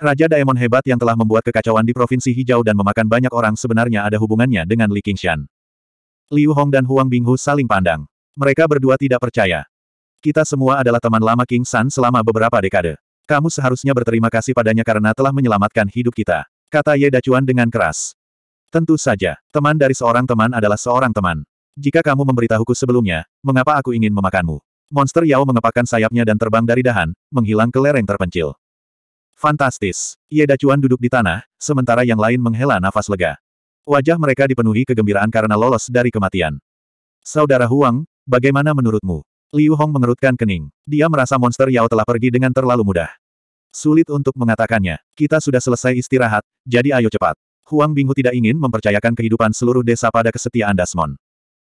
Raja Daemon hebat yang telah membuat kekacauan di Provinsi Hijau dan memakan banyak orang sebenarnya ada hubungannya dengan Li Qingshan. Liu Hong dan Huang Binghu saling pandang. Mereka berdua tidak percaya. Kita semua adalah teman lama King San selama beberapa dekade. Kamu seharusnya berterima kasih padanya karena telah menyelamatkan hidup kita. Kata Ye Dacuan dengan keras. Tentu saja, teman dari seorang teman adalah seorang teman. Jika kamu memberitahuku sebelumnya, mengapa aku ingin memakanmu? Monster Yao mengepakkan sayapnya dan terbang dari dahan, menghilang ke lereng terpencil. Fantastis. Ye iya, Dacuan duduk di tanah, sementara yang lain menghela nafas lega. Wajah mereka dipenuhi kegembiraan karena lolos dari kematian. Saudara Huang, bagaimana menurutmu? Liu Hong mengerutkan kening. Dia merasa monster Yao telah pergi dengan terlalu mudah. Sulit untuk mengatakannya. Kita sudah selesai istirahat, jadi ayo cepat. Huang Binghu tidak ingin mempercayakan kehidupan seluruh desa pada kesetiaan Dasmon.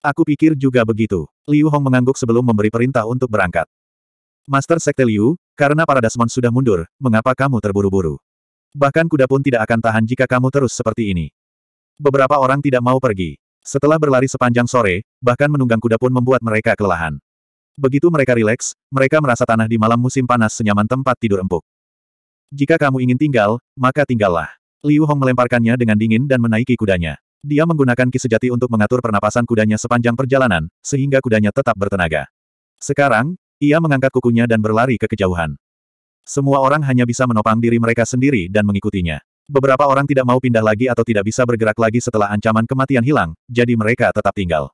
Aku pikir juga begitu. Liu Hong mengangguk sebelum memberi perintah untuk berangkat. Master Sekte Liu, karena para Dasmon sudah mundur, mengapa kamu terburu-buru? Bahkan kuda pun tidak akan tahan jika kamu terus seperti ini. Beberapa orang tidak mau pergi. Setelah berlari sepanjang sore, bahkan menunggang kuda pun membuat mereka kelelahan. Begitu mereka rileks, mereka merasa tanah di malam musim panas senyaman tempat tidur empuk. Jika kamu ingin tinggal, maka tinggallah. Liu Hong melemparkannya dengan dingin dan menaiki kudanya. Dia menggunakan ki sejati untuk mengatur pernapasan kudanya sepanjang perjalanan, sehingga kudanya tetap bertenaga. Sekarang, ia mengangkat kukunya dan berlari ke kejauhan. Semua orang hanya bisa menopang diri mereka sendiri dan mengikutinya. Beberapa orang tidak mau pindah lagi atau tidak bisa bergerak lagi setelah ancaman kematian hilang, jadi mereka tetap tinggal.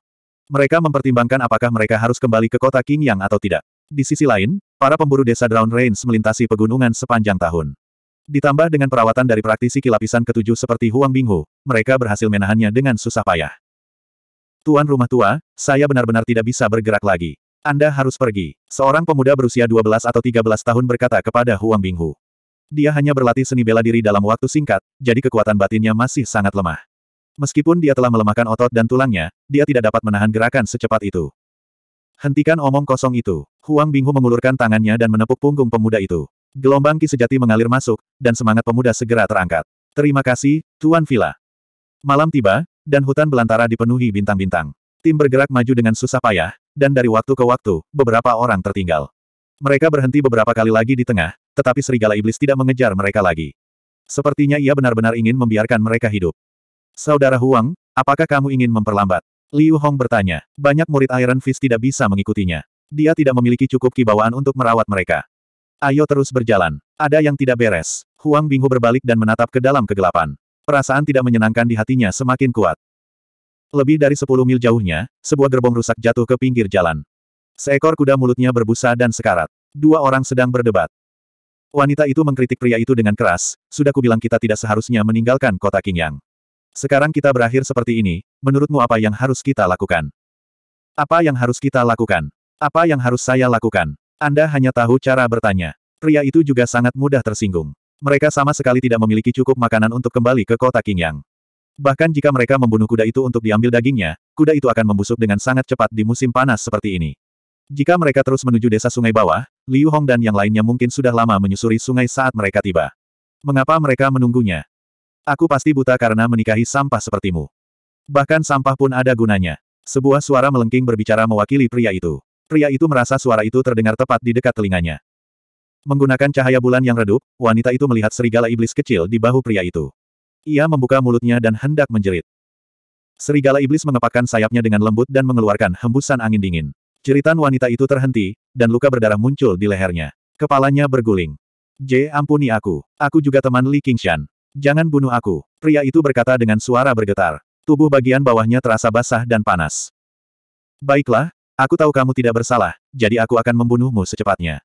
Mereka mempertimbangkan apakah mereka harus kembali ke kota King Yang atau tidak. Di sisi lain, para pemburu desa Drown Rains melintasi pegunungan sepanjang tahun. Ditambah dengan perawatan dari praktisi kilapisan ketujuh seperti Huang Binghu, mereka berhasil menahannya dengan susah payah. Tuan rumah tua, saya benar-benar tidak bisa bergerak lagi. Anda harus pergi. Seorang pemuda berusia 12 atau 13 tahun berkata kepada Huang Binghu. Dia hanya berlatih seni bela diri dalam waktu singkat, jadi kekuatan batinnya masih sangat lemah. Meskipun dia telah melemahkan otot dan tulangnya, dia tidak dapat menahan gerakan secepat itu. Hentikan omong kosong itu. Huang Binghu mengulurkan tangannya dan menepuk punggung pemuda itu. Gelombang ki sejati mengalir masuk, dan semangat pemuda segera terangkat. Terima kasih, Tuan Villa. Malam tiba, dan hutan belantara dipenuhi bintang-bintang. Tim bergerak maju dengan susah payah, dan dari waktu ke waktu, beberapa orang tertinggal. Mereka berhenti beberapa kali lagi di tengah, tetapi serigala iblis tidak mengejar mereka lagi. Sepertinya ia benar-benar ingin membiarkan mereka hidup. Saudara Huang, apakah kamu ingin memperlambat? Liu Hong bertanya. Banyak murid Iron Fist tidak bisa mengikutinya. Dia tidak memiliki cukup kibawaan untuk merawat mereka. Ayo terus berjalan. Ada yang tidak beres. Huang Binghu berbalik dan menatap ke dalam kegelapan. Perasaan tidak menyenangkan di hatinya semakin kuat. Lebih dari 10 mil jauhnya, sebuah gerbong rusak jatuh ke pinggir jalan. Seekor kuda mulutnya berbusa dan sekarat. Dua orang sedang berdebat. Wanita itu mengkritik pria itu dengan keras, sudah kubilang kita tidak seharusnya meninggalkan kota Qingyang. Sekarang kita berakhir seperti ini, menurutmu apa yang harus kita lakukan? Apa yang harus kita lakukan? Apa yang harus saya lakukan? Anda hanya tahu cara bertanya. Pria itu juga sangat mudah tersinggung. Mereka sama sekali tidak memiliki cukup makanan untuk kembali ke kota Qingyang. Bahkan jika mereka membunuh kuda itu untuk diambil dagingnya, kuda itu akan membusuk dengan sangat cepat di musim panas seperti ini. Jika mereka terus menuju desa sungai bawah, Liu Hong dan yang lainnya mungkin sudah lama menyusuri sungai saat mereka tiba. Mengapa mereka menunggunya? Aku pasti buta karena menikahi sampah sepertimu. Bahkan sampah pun ada gunanya. Sebuah suara melengking berbicara mewakili pria itu. Pria itu merasa suara itu terdengar tepat di dekat telinganya. Menggunakan cahaya bulan yang redup, wanita itu melihat serigala iblis kecil di bahu pria itu. Ia membuka mulutnya dan hendak menjerit. Serigala iblis mengepakkan sayapnya dengan lembut dan mengeluarkan hembusan angin dingin. Jeritan wanita itu terhenti, dan luka berdarah muncul di lehernya. Kepalanya berguling. J, ampuni aku. Aku juga teman Li Qingshan. Jangan bunuh aku. Pria itu berkata dengan suara bergetar. Tubuh bagian bawahnya terasa basah dan panas. Baiklah, aku tahu kamu tidak bersalah, jadi aku akan membunuhmu secepatnya.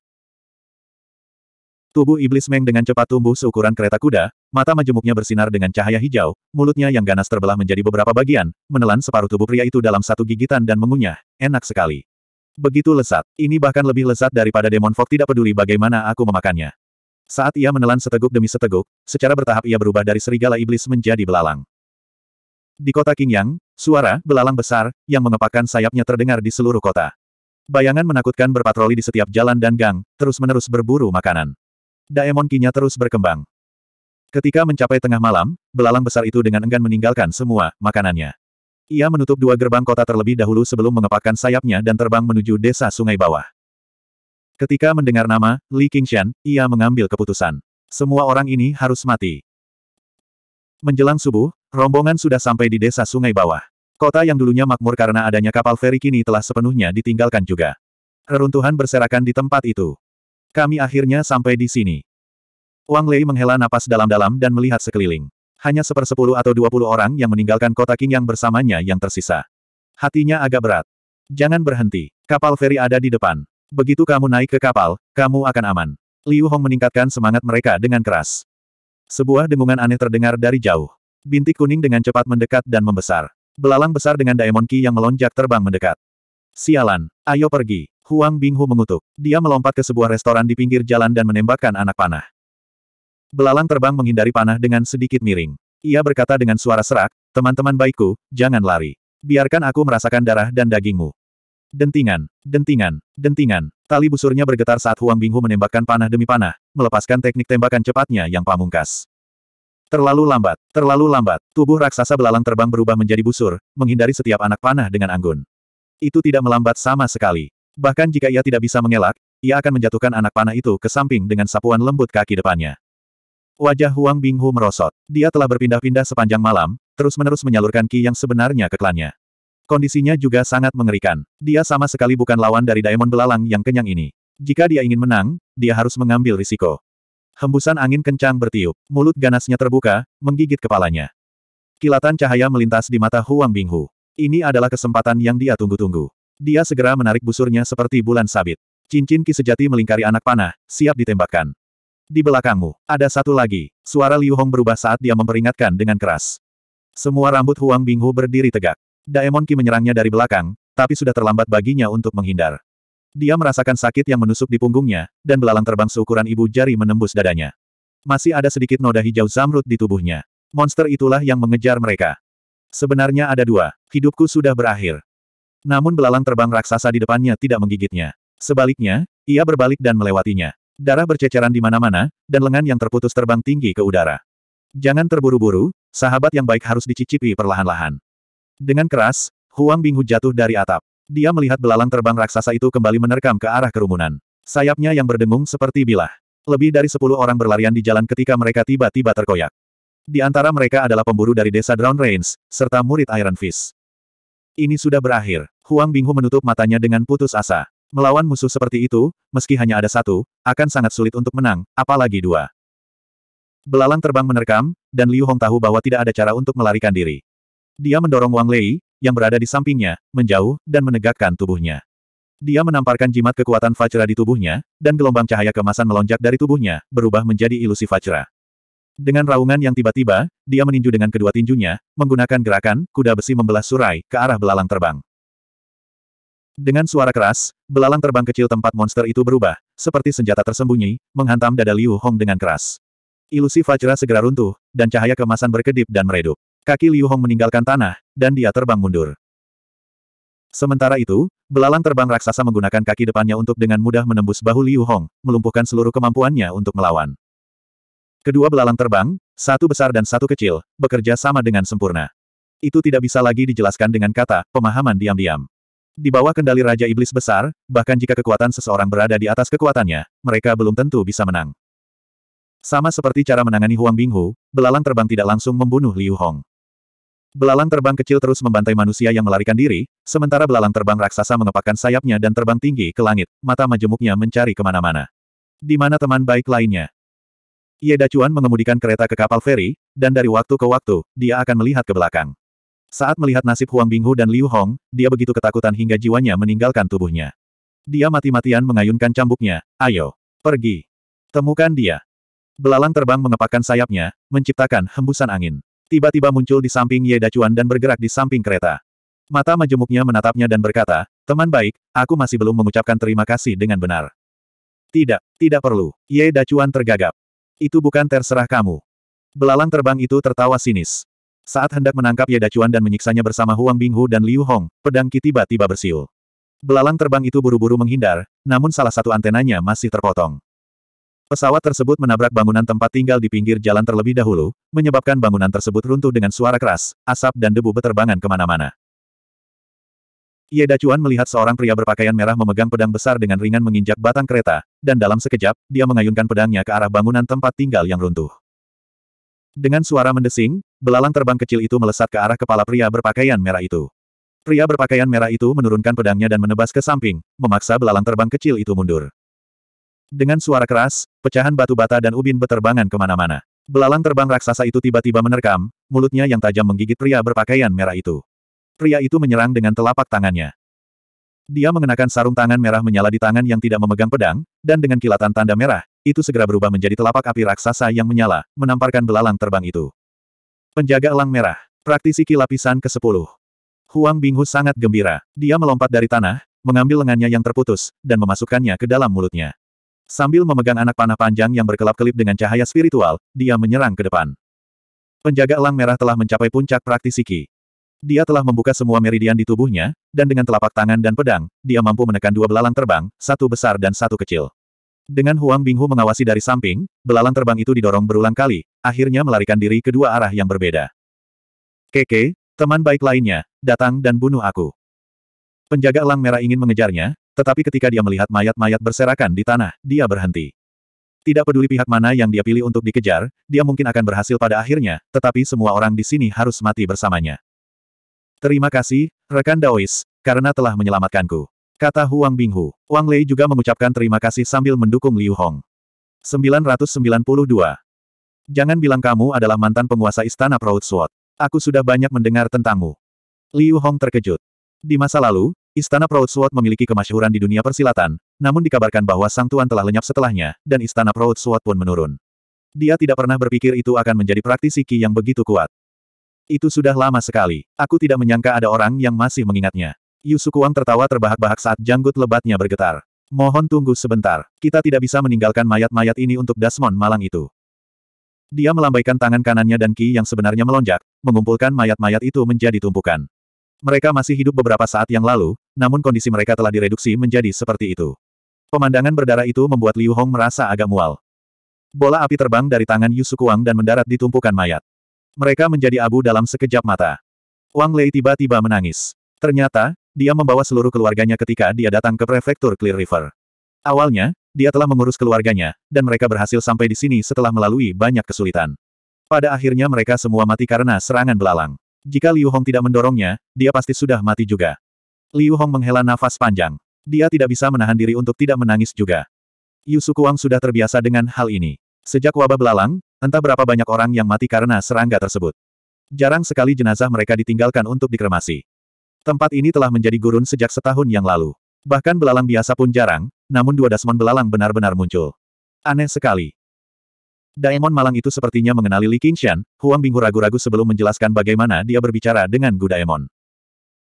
Tubuh iblis Meng dengan cepat tumbuh seukuran kereta kuda, mata majemuknya bersinar dengan cahaya hijau, mulutnya yang ganas terbelah menjadi beberapa bagian, menelan separuh tubuh pria itu dalam satu gigitan dan mengunyah. Enak sekali. Begitu lesat, ini bahkan lebih lesat daripada demon fog tidak peduli bagaimana aku memakannya. Saat ia menelan seteguk demi seteguk, secara bertahap ia berubah dari serigala iblis menjadi belalang. Di kota Qingyang, suara belalang besar yang mengepakkan sayapnya terdengar di seluruh kota. Bayangan menakutkan berpatroli di setiap jalan dan gang, terus-menerus berburu makanan. Daemon Kinya terus berkembang. Ketika mencapai tengah malam, belalang besar itu dengan enggan meninggalkan semua makanannya. Ia menutup dua gerbang kota terlebih dahulu sebelum mengepakkan sayapnya dan terbang menuju desa sungai bawah. Ketika mendengar nama, Li Qingshan, ia mengambil keputusan. Semua orang ini harus mati. Menjelang subuh, rombongan sudah sampai di desa sungai bawah. Kota yang dulunya makmur karena adanya kapal feri kini telah sepenuhnya ditinggalkan juga. Reruntuhan berserakan di tempat itu. Kami akhirnya sampai di sini. Wang Lei menghela napas dalam-dalam dan melihat sekeliling. Hanya sepersepuluh atau dua puluh orang yang meninggalkan kota King yang bersamanya yang tersisa. Hatinya agak berat. Jangan berhenti. Kapal feri ada di depan. Begitu kamu naik ke kapal, kamu akan aman. Liu Hong meningkatkan semangat mereka dengan keras. Sebuah dengungan aneh terdengar dari jauh. Bintik kuning dengan cepat mendekat dan membesar. Belalang besar dengan Daemon Ki yang melonjak terbang mendekat. Sialan, ayo pergi. Huang Binghu mengutuk. Dia melompat ke sebuah restoran di pinggir jalan dan menembakkan anak panah. Belalang terbang menghindari panah dengan sedikit miring. Ia berkata dengan suara serak, teman-teman baikku, jangan lari. Biarkan aku merasakan darah dan dagingmu. Dentingan, dentingan, dentingan. Tali busurnya bergetar saat Huang Binghu menembakkan panah demi panah, melepaskan teknik tembakan cepatnya yang pamungkas. Terlalu lambat, terlalu lambat. Tubuh raksasa belalang terbang berubah menjadi busur, menghindari setiap anak panah dengan anggun. Itu tidak melambat sama sekali. Bahkan jika ia tidak bisa mengelak, ia akan menjatuhkan anak panah itu ke samping dengan sapuan lembut kaki depannya. Wajah Huang Binghu merosot. Dia telah berpindah-pindah sepanjang malam, terus-menerus menyalurkan ki yang sebenarnya ke klannya. Kondisinya juga sangat mengerikan. Dia sama sekali bukan lawan dari Daemon Belalang yang kenyang ini. Jika dia ingin menang, dia harus mengambil risiko. Hembusan angin kencang bertiup, mulut ganasnya terbuka, menggigit kepalanya. Kilatan cahaya melintas di mata Huang Binghu. Ini adalah kesempatan yang dia tunggu-tunggu. Dia segera menarik busurnya seperti bulan sabit. Cincin ki sejati melingkari anak panah, siap ditembakkan. Di belakangmu, ada satu lagi. Suara Liu Hong berubah saat dia memperingatkan dengan keras. Semua rambut Huang Binghu berdiri tegak. Daemon Ki menyerangnya dari belakang, tapi sudah terlambat baginya untuk menghindar. Dia merasakan sakit yang menusuk di punggungnya, dan belalang terbang seukuran ibu jari menembus dadanya. Masih ada sedikit noda hijau zamrud di tubuhnya. Monster itulah yang mengejar mereka. Sebenarnya ada dua, hidupku sudah berakhir. Namun belalang terbang raksasa di depannya tidak menggigitnya. Sebaliknya, ia berbalik dan melewatinya. Darah berceceran di mana-mana, dan lengan yang terputus terbang tinggi ke udara. Jangan terburu-buru, sahabat yang baik harus dicicipi perlahan-lahan. Dengan keras, Huang Binghu jatuh dari atap. Dia melihat belalang terbang raksasa itu kembali menerkam ke arah kerumunan. Sayapnya yang berdengung seperti bilah. Lebih dari sepuluh orang berlarian di jalan ketika mereka tiba-tiba terkoyak. Di antara mereka adalah pemburu dari desa Drown Rains, serta murid Iron Fist. Ini sudah berakhir. Huang Binghu menutup matanya dengan putus asa. Melawan musuh seperti itu, meski hanya ada satu, akan sangat sulit untuk menang, apalagi dua. Belalang terbang menerkam, dan Liu Hong tahu bahwa tidak ada cara untuk melarikan diri. Dia mendorong Wang Lei, yang berada di sampingnya, menjauh, dan menegakkan tubuhnya. Dia menamparkan jimat kekuatan Fajra di tubuhnya, dan gelombang cahaya kemasan melonjak dari tubuhnya, berubah menjadi ilusi Fajra. Dengan raungan yang tiba-tiba, dia meninju dengan kedua tinjunya, menggunakan gerakan, kuda besi membelah surai, ke arah belalang terbang. Dengan suara keras, belalang terbang kecil tempat monster itu berubah, seperti senjata tersembunyi, menghantam dada Liu Hong dengan keras. Ilusi Fajra segera runtuh, dan cahaya kemasan berkedip dan meredup. Kaki Liu Hong meninggalkan tanah, dan dia terbang mundur. Sementara itu, belalang terbang raksasa menggunakan kaki depannya untuk dengan mudah menembus bahu Liu Hong, melumpuhkan seluruh kemampuannya untuk melawan. Kedua belalang terbang, satu besar dan satu kecil, bekerja sama dengan sempurna. Itu tidak bisa lagi dijelaskan dengan kata, pemahaman diam-diam. Di bawah kendali Raja Iblis Besar, bahkan jika kekuatan seseorang berada di atas kekuatannya, mereka belum tentu bisa menang. Sama seperti cara menangani Huang Binghu, belalang terbang tidak langsung membunuh Liu Hong. Belalang terbang kecil terus membantai manusia yang melarikan diri, sementara belalang terbang raksasa mengepakkan sayapnya dan terbang tinggi ke langit, mata majemuknya mencari kemana-mana. Di mana teman baik lainnya? Ye iya, Dacuan mengemudikan kereta ke kapal feri, dan dari waktu ke waktu, dia akan melihat ke belakang. Saat melihat nasib Huang Binghu dan Liu Hong, dia begitu ketakutan hingga jiwanya meninggalkan tubuhnya. Dia mati-matian mengayunkan cambuknya, ayo, pergi. Temukan dia. Belalang terbang mengepakkan sayapnya, menciptakan hembusan angin. Tiba-tiba muncul di samping Ye Dacuan dan bergerak di samping kereta. Mata majemuknya menatapnya dan berkata, teman baik, aku masih belum mengucapkan terima kasih dengan benar. Tidak, tidak perlu. Ye Dacuan tergagap. Itu bukan terserah kamu. Belalang terbang itu tertawa sinis. Saat hendak menangkap Ye Dacuan dan menyiksanya bersama Huang Binghu dan Liu Hong, pedang Qi tiba-tiba bersiul. Belalang terbang itu buru-buru menghindar, namun salah satu antenanya masih terpotong. Pesawat tersebut menabrak bangunan tempat tinggal di pinggir jalan terlebih dahulu, menyebabkan bangunan tersebut runtuh dengan suara keras, asap dan debu beterbangan kemana-mana. Ye Dacuan melihat seorang pria berpakaian merah memegang pedang besar dengan ringan menginjak batang kereta, dan dalam sekejap, dia mengayunkan pedangnya ke arah bangunan tempat tinggal yang runtuh. Dengan suara mendesing, belalang terbang kecil itu melesat ke arah kepala pria berpakaian merah itu. Pria berpakaian merah itu menurunkan pedangnya dan menebas ke samping, memaksa belalang terbang kecil itu mundur. Dengan suara keras, pecahan batu bata dan ubin beterbangan kemana-mana. Belalang terbang raksasa itu tiba-tiba menerkam, mulutnya yang tajam menggigit pria berpakaian merah itu. Pria itu menyerang dengan telapak tangannya. Dia mengenakan sarung tangan merah menyala di tangan yang tidak memegang pedang, dan dengan kilatan tanda merah, itu segera berubah menjadi telapak api raksasa yang menyala, menamparkan belalang terbang itu. Penjaga elang merah, praktisi lapisan ke-10. Huang Binghu sangat gembira. Dia melompat dari tanah, mengambil lengannya yang terputus, dan memasukkannya ke dalam mulutnya. Sambil memegang anak panah panjang yang berkelap-kelip dengan cahaya spiritual, dia menyerang ke depan. Penjaga elang merah telah mencapai puncak praktisi Ki. Dia telah membuka semua meridian di tubuhnya, dan dengan telapak tangan dan pedang, dia mampu menekan dua belalang terbang, satu besar dan satu kecil. Dengan Huang Binghu mengawasi dari samping, belalang terbang itu didorong berulang kali, akhirnya melarikan diri ke dua arah yang berbeda. Keke, teman baik lainnya, datang dan bunuh aku. Penjaga elang merah ingin mengejarnya, tetapi ketika dia melihat mayat-mayat berserakan di tanah, dia berhenti. Tidak peduli pihak mana yang dia pilih untuk dikejar, dia mungkin akan berhasil pada akhirnya, tetapi semua orang di sini harus mati bersamanya. Terima kasih, rekan Daois, karena telah menyelamatkanku. Kata Huang Binghu. Wang Lei juga mengucapkan terima kasih sambil mendukung Liu Hong. 992. Jangan bilang kamu adalah mantan penguasa istana Proud Sword. Aku sudah banyak mendengar tentangmu. Liu Hong terkejut. Di masa lalu, istana Proud Sword memiliki kemasyhuran di dunia persilatan, namun dikabarkan bahwa Sang Tuan telah lenyap setelahnya, dan istana Proud Sword pun menurun. Dia tidak pernah berpikir itu akan menjadi praktisi Qi yang begitu kuat. Itu sudah lama sekali. Aku tidak menyangka ada orang yang masih mengingatnya. Yusukuang tertawa terbahak-bahak saat janggut lebatnya bergetar. Mohon tunggu sebentar. Kita tidak bisa meninggalkan mayat-mayat ini untuk Dasmon malang itu. Dia melambaikan tangan kanannya dan Ki yang sebenarnya melonjak, mengumpulkan mayat-mayat itu menjadi tumpukan. Mereka masih hidup beberapa saat yang lalu, namun kondisi mereka telah direduksi menjadi seperti itu. Pemandangan berdarah itu membuat Liu Hong merasa agak mual. Bola api terbang dari tangan Yusukuang dan mendarat di tumpukan mayat. Mereka menjadi abu dalam sekejap mata. Wang Lei tiba-tiba menangis. Ternyata, dia membawa seluruh keluarganya ketika dia datang ke prefektur Clear River. Awalnya, dia telah mengurus keluarganya, dan mereka berhasil sampai di sini setelah melalui banyak kesulitan. Pada akhirnya mereka semua mati karena serangan belalang. Jika Liu Hong tidak mendorongnya, dia pasti sudah mati juga. Liu Hong menghela nafas panjang. Dia tidak bisa menahan diri untuk tidak menangis juga. Wang sudah terbiasa dengan hal ini. Sejak wabah belalang, Entah berapa banyak orang yang mati karena serangga tersebut. Jarang sekali jenazah mereka ditinggalkan untuk dikremasi. Tempat ini telah menjadi gurun sejak setahun yang lalu. Bahkan belalang biasa pun jarang, namun dua dasmon belalang benar-benar muncul. Aneh sekali. Daemon malang itu sepertinya mengenali Li Qingshan, Huang Binghu ragu-ragu sebelum menjelaskan bagaimana dia berbicara dengan Gu Daemon.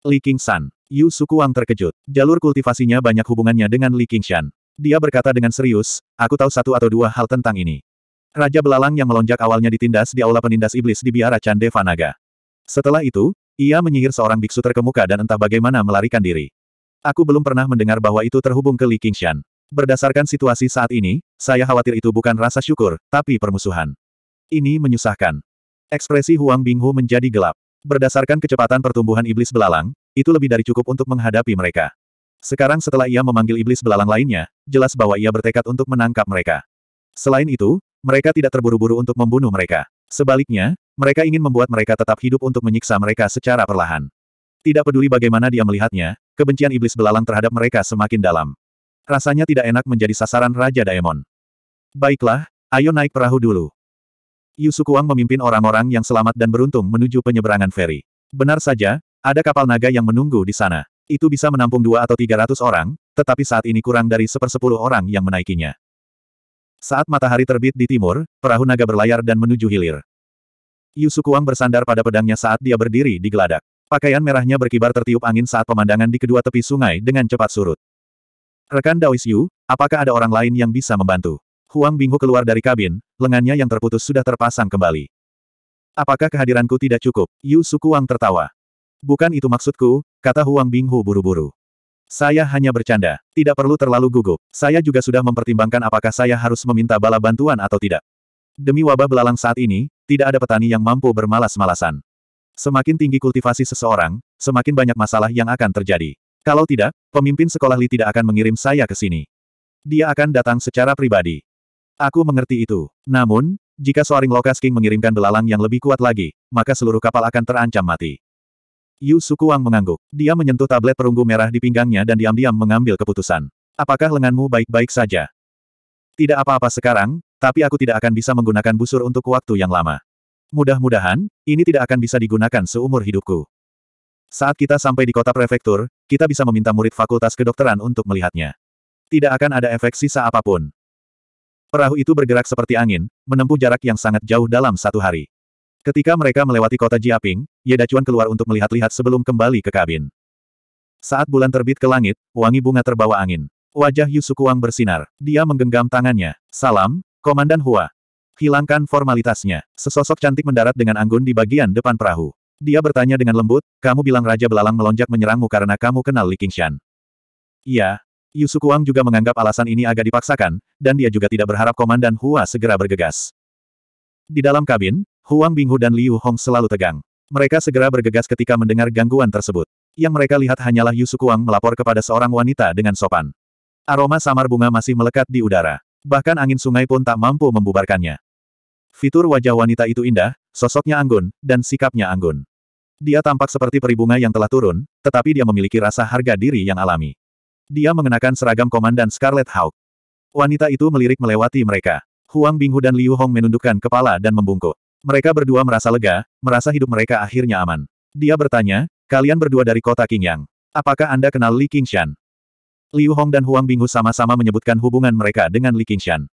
Li Qingshan, Yu Sukuang terkejut. Jalur kultivasinya banyak hubungannya dengan Li Qingshan. Dia berkata dengan serius, aku tahu satu atau dua hal tentang ini. Raja Belalang yang melonjak awalnya ditindas di aula penindas iblis di biara Candeva Naga. Setelah itu, ia menyihir seorang biksu terkemuka dan entah bagaimana melarikan diri. Aku belum pernah mendengar bahwa itu terhubung ke Li Qingshan. Berdasarkan situasi saat ini, saya khawatir itu bukan rasa syukur, tapi permusuhan. Ini menyusahkan. Ekspresi Huang Binghu menjadi gelap. Berdasarkan kecepatan pertumbuhan iblis belalang, itu lebih dari cukup untuk menghadapi mereka. Sekarang setelah ia memanggil iblis belalang lainnya, jelas bahwa ia bertekad untuk menangkap mereka. Selain itu, mereka tidak terburu-buru untuk membunuh mereka. Sebaliknya, mereka ingin membuat mereka tetap hidup untuk menyiksa mereka secara perlahan. Tidak peduli bagaimana dia melihatnya, kebencian iblis belalang terhadap mereka semakin dalam. Rasanya tidak enak menjadi sasaran Raja Daemon. Baiklah, ayo naik perahu dulu. Yusukuang memimpin orang-orang yang selamat dan beruntung menuju penyeberangan feri. Benar saja, ada kapal naga yang menunggu di sana. Itu bisa menampung dua atau tiga ratus orang, tetapi saat ini kurang dari sepersepuluh orang yang menaikinya. Saat matahari terbit di timur, perahu naga berlayar dan menuju hilir. Yusukuang bersandar pada pedangnya saat dia berdiri di geladak. Pakaian merahnya berkibar tertiup angin saat pemandangan di kedua tepi sungai dengan cepat surut. Rekan Daois Yu, apakah ada orang lain yang bisa membantu? Huang Binghu keluar dari kabin, lengannya yang terputus sudah terpasang kembali. Apakah kehadiranku tidak cukup? Yu Sukuang tertawa. Bukan itu maksudku, kata Huang Binghu buru-buru. Saya hanya bercanda. Tidak perlu terlalu gugup. Saya juga sudah mempertimbangkan apakah saya harus meminta bala bantuan atau tidak. Demi wabah belalang saat ini, tidak ada petani yang mampu bermalas-malasan. Semakin tinggi kultivasi seseorang, semakin banyak masalah yang akan terjadi. Kalau tidak, pemimpin sekolah Li tidak akan mengirim saya ke sini. Dia akan datang secara pribadi. Aku mengerti itu. Namun, jika Soaring Lokas King mengirimkan belalang yang lebih kuat lagi, maka seluruh kapal akan terancam mati. Yu Sukuang mengangguk. Dia menyentuh tablet perunggu merah di pinggangnya dan diam-diam mengambil keputusan. Apakah lenganmu baik-baik saja? Tidak apa-apa sekarang, tapi aku tidak akan bisa menggunakan busur untuk waktu yang lama. Mudah-mudahan, ini tidak akan bisa digunakan seumur hidupku. Saat kita sampai di kota prefektur, kita bisa meminta murid fakultas kedokteran untuk melihatnya. Tidak akan ada efek sisa apapun. Perahu itu bergerak seperti angin, menempuh jarak yang sangat jauh dalam satu hari. Ketika mereka melewati kota Jiaping, Ye Dacuan keluar untuk melihat-lihat sebelum kembali ke kabin. Saat bulan terbit ke langit, wangi bunga terbawa angin. Wajah Yusukuang bersinar. Dia menggenggam tangannya. Salam, Komandan Hua. Hilangkan formalitasnya. Sesosok cantik mendarat dengan anggun di bagian depan perahu. Dia bertanya dengan lembut, kamu bilang Raja Belalang melonjak menyerangmu karena kamu kenal Li Qingshan. Iya. Yusukuang juga menganggap alasan ini agak dipaksakan, dan dia juga tidak berharap Komandan Hua segera bergegas. Di dalam kabin, Huang Binghu dan Liu Hong selalu tegang. Mereka segera bergegas ketika mendengar gangguan tersebut. Yang mereka lihat hanyalah Yu Sukuang melapor kepada seorang wanita dengan sopan. Aroma samar bunga masih melekat di udara. Bahkan angin sungai pun tak mampu membubarkannya. Fitur wajah wanita itu indah, sosoknya anggun, dan sikapnya anggun. Dia tampak seperti peribunga yang telah turun, tetapi dia memiliki rasa harga diri yang alami. Dia mengenakan seragam komandan Scarlet Hawk. Wanita itu melirik melewati mereka. Huang Binghu dan Liu Hong menundukkan kepala dan membungkuk. Mereka berdua merasa lega, merasa hidup mereka akhirnya aman. Dia bertanya, kalian berdua dari kota Qingyang. Apakah Anda kenal Li Qingshan? Liu Hong dan Huang Binghu sama-sama menyebutkan hubungan mereka dengan Li Qingshan.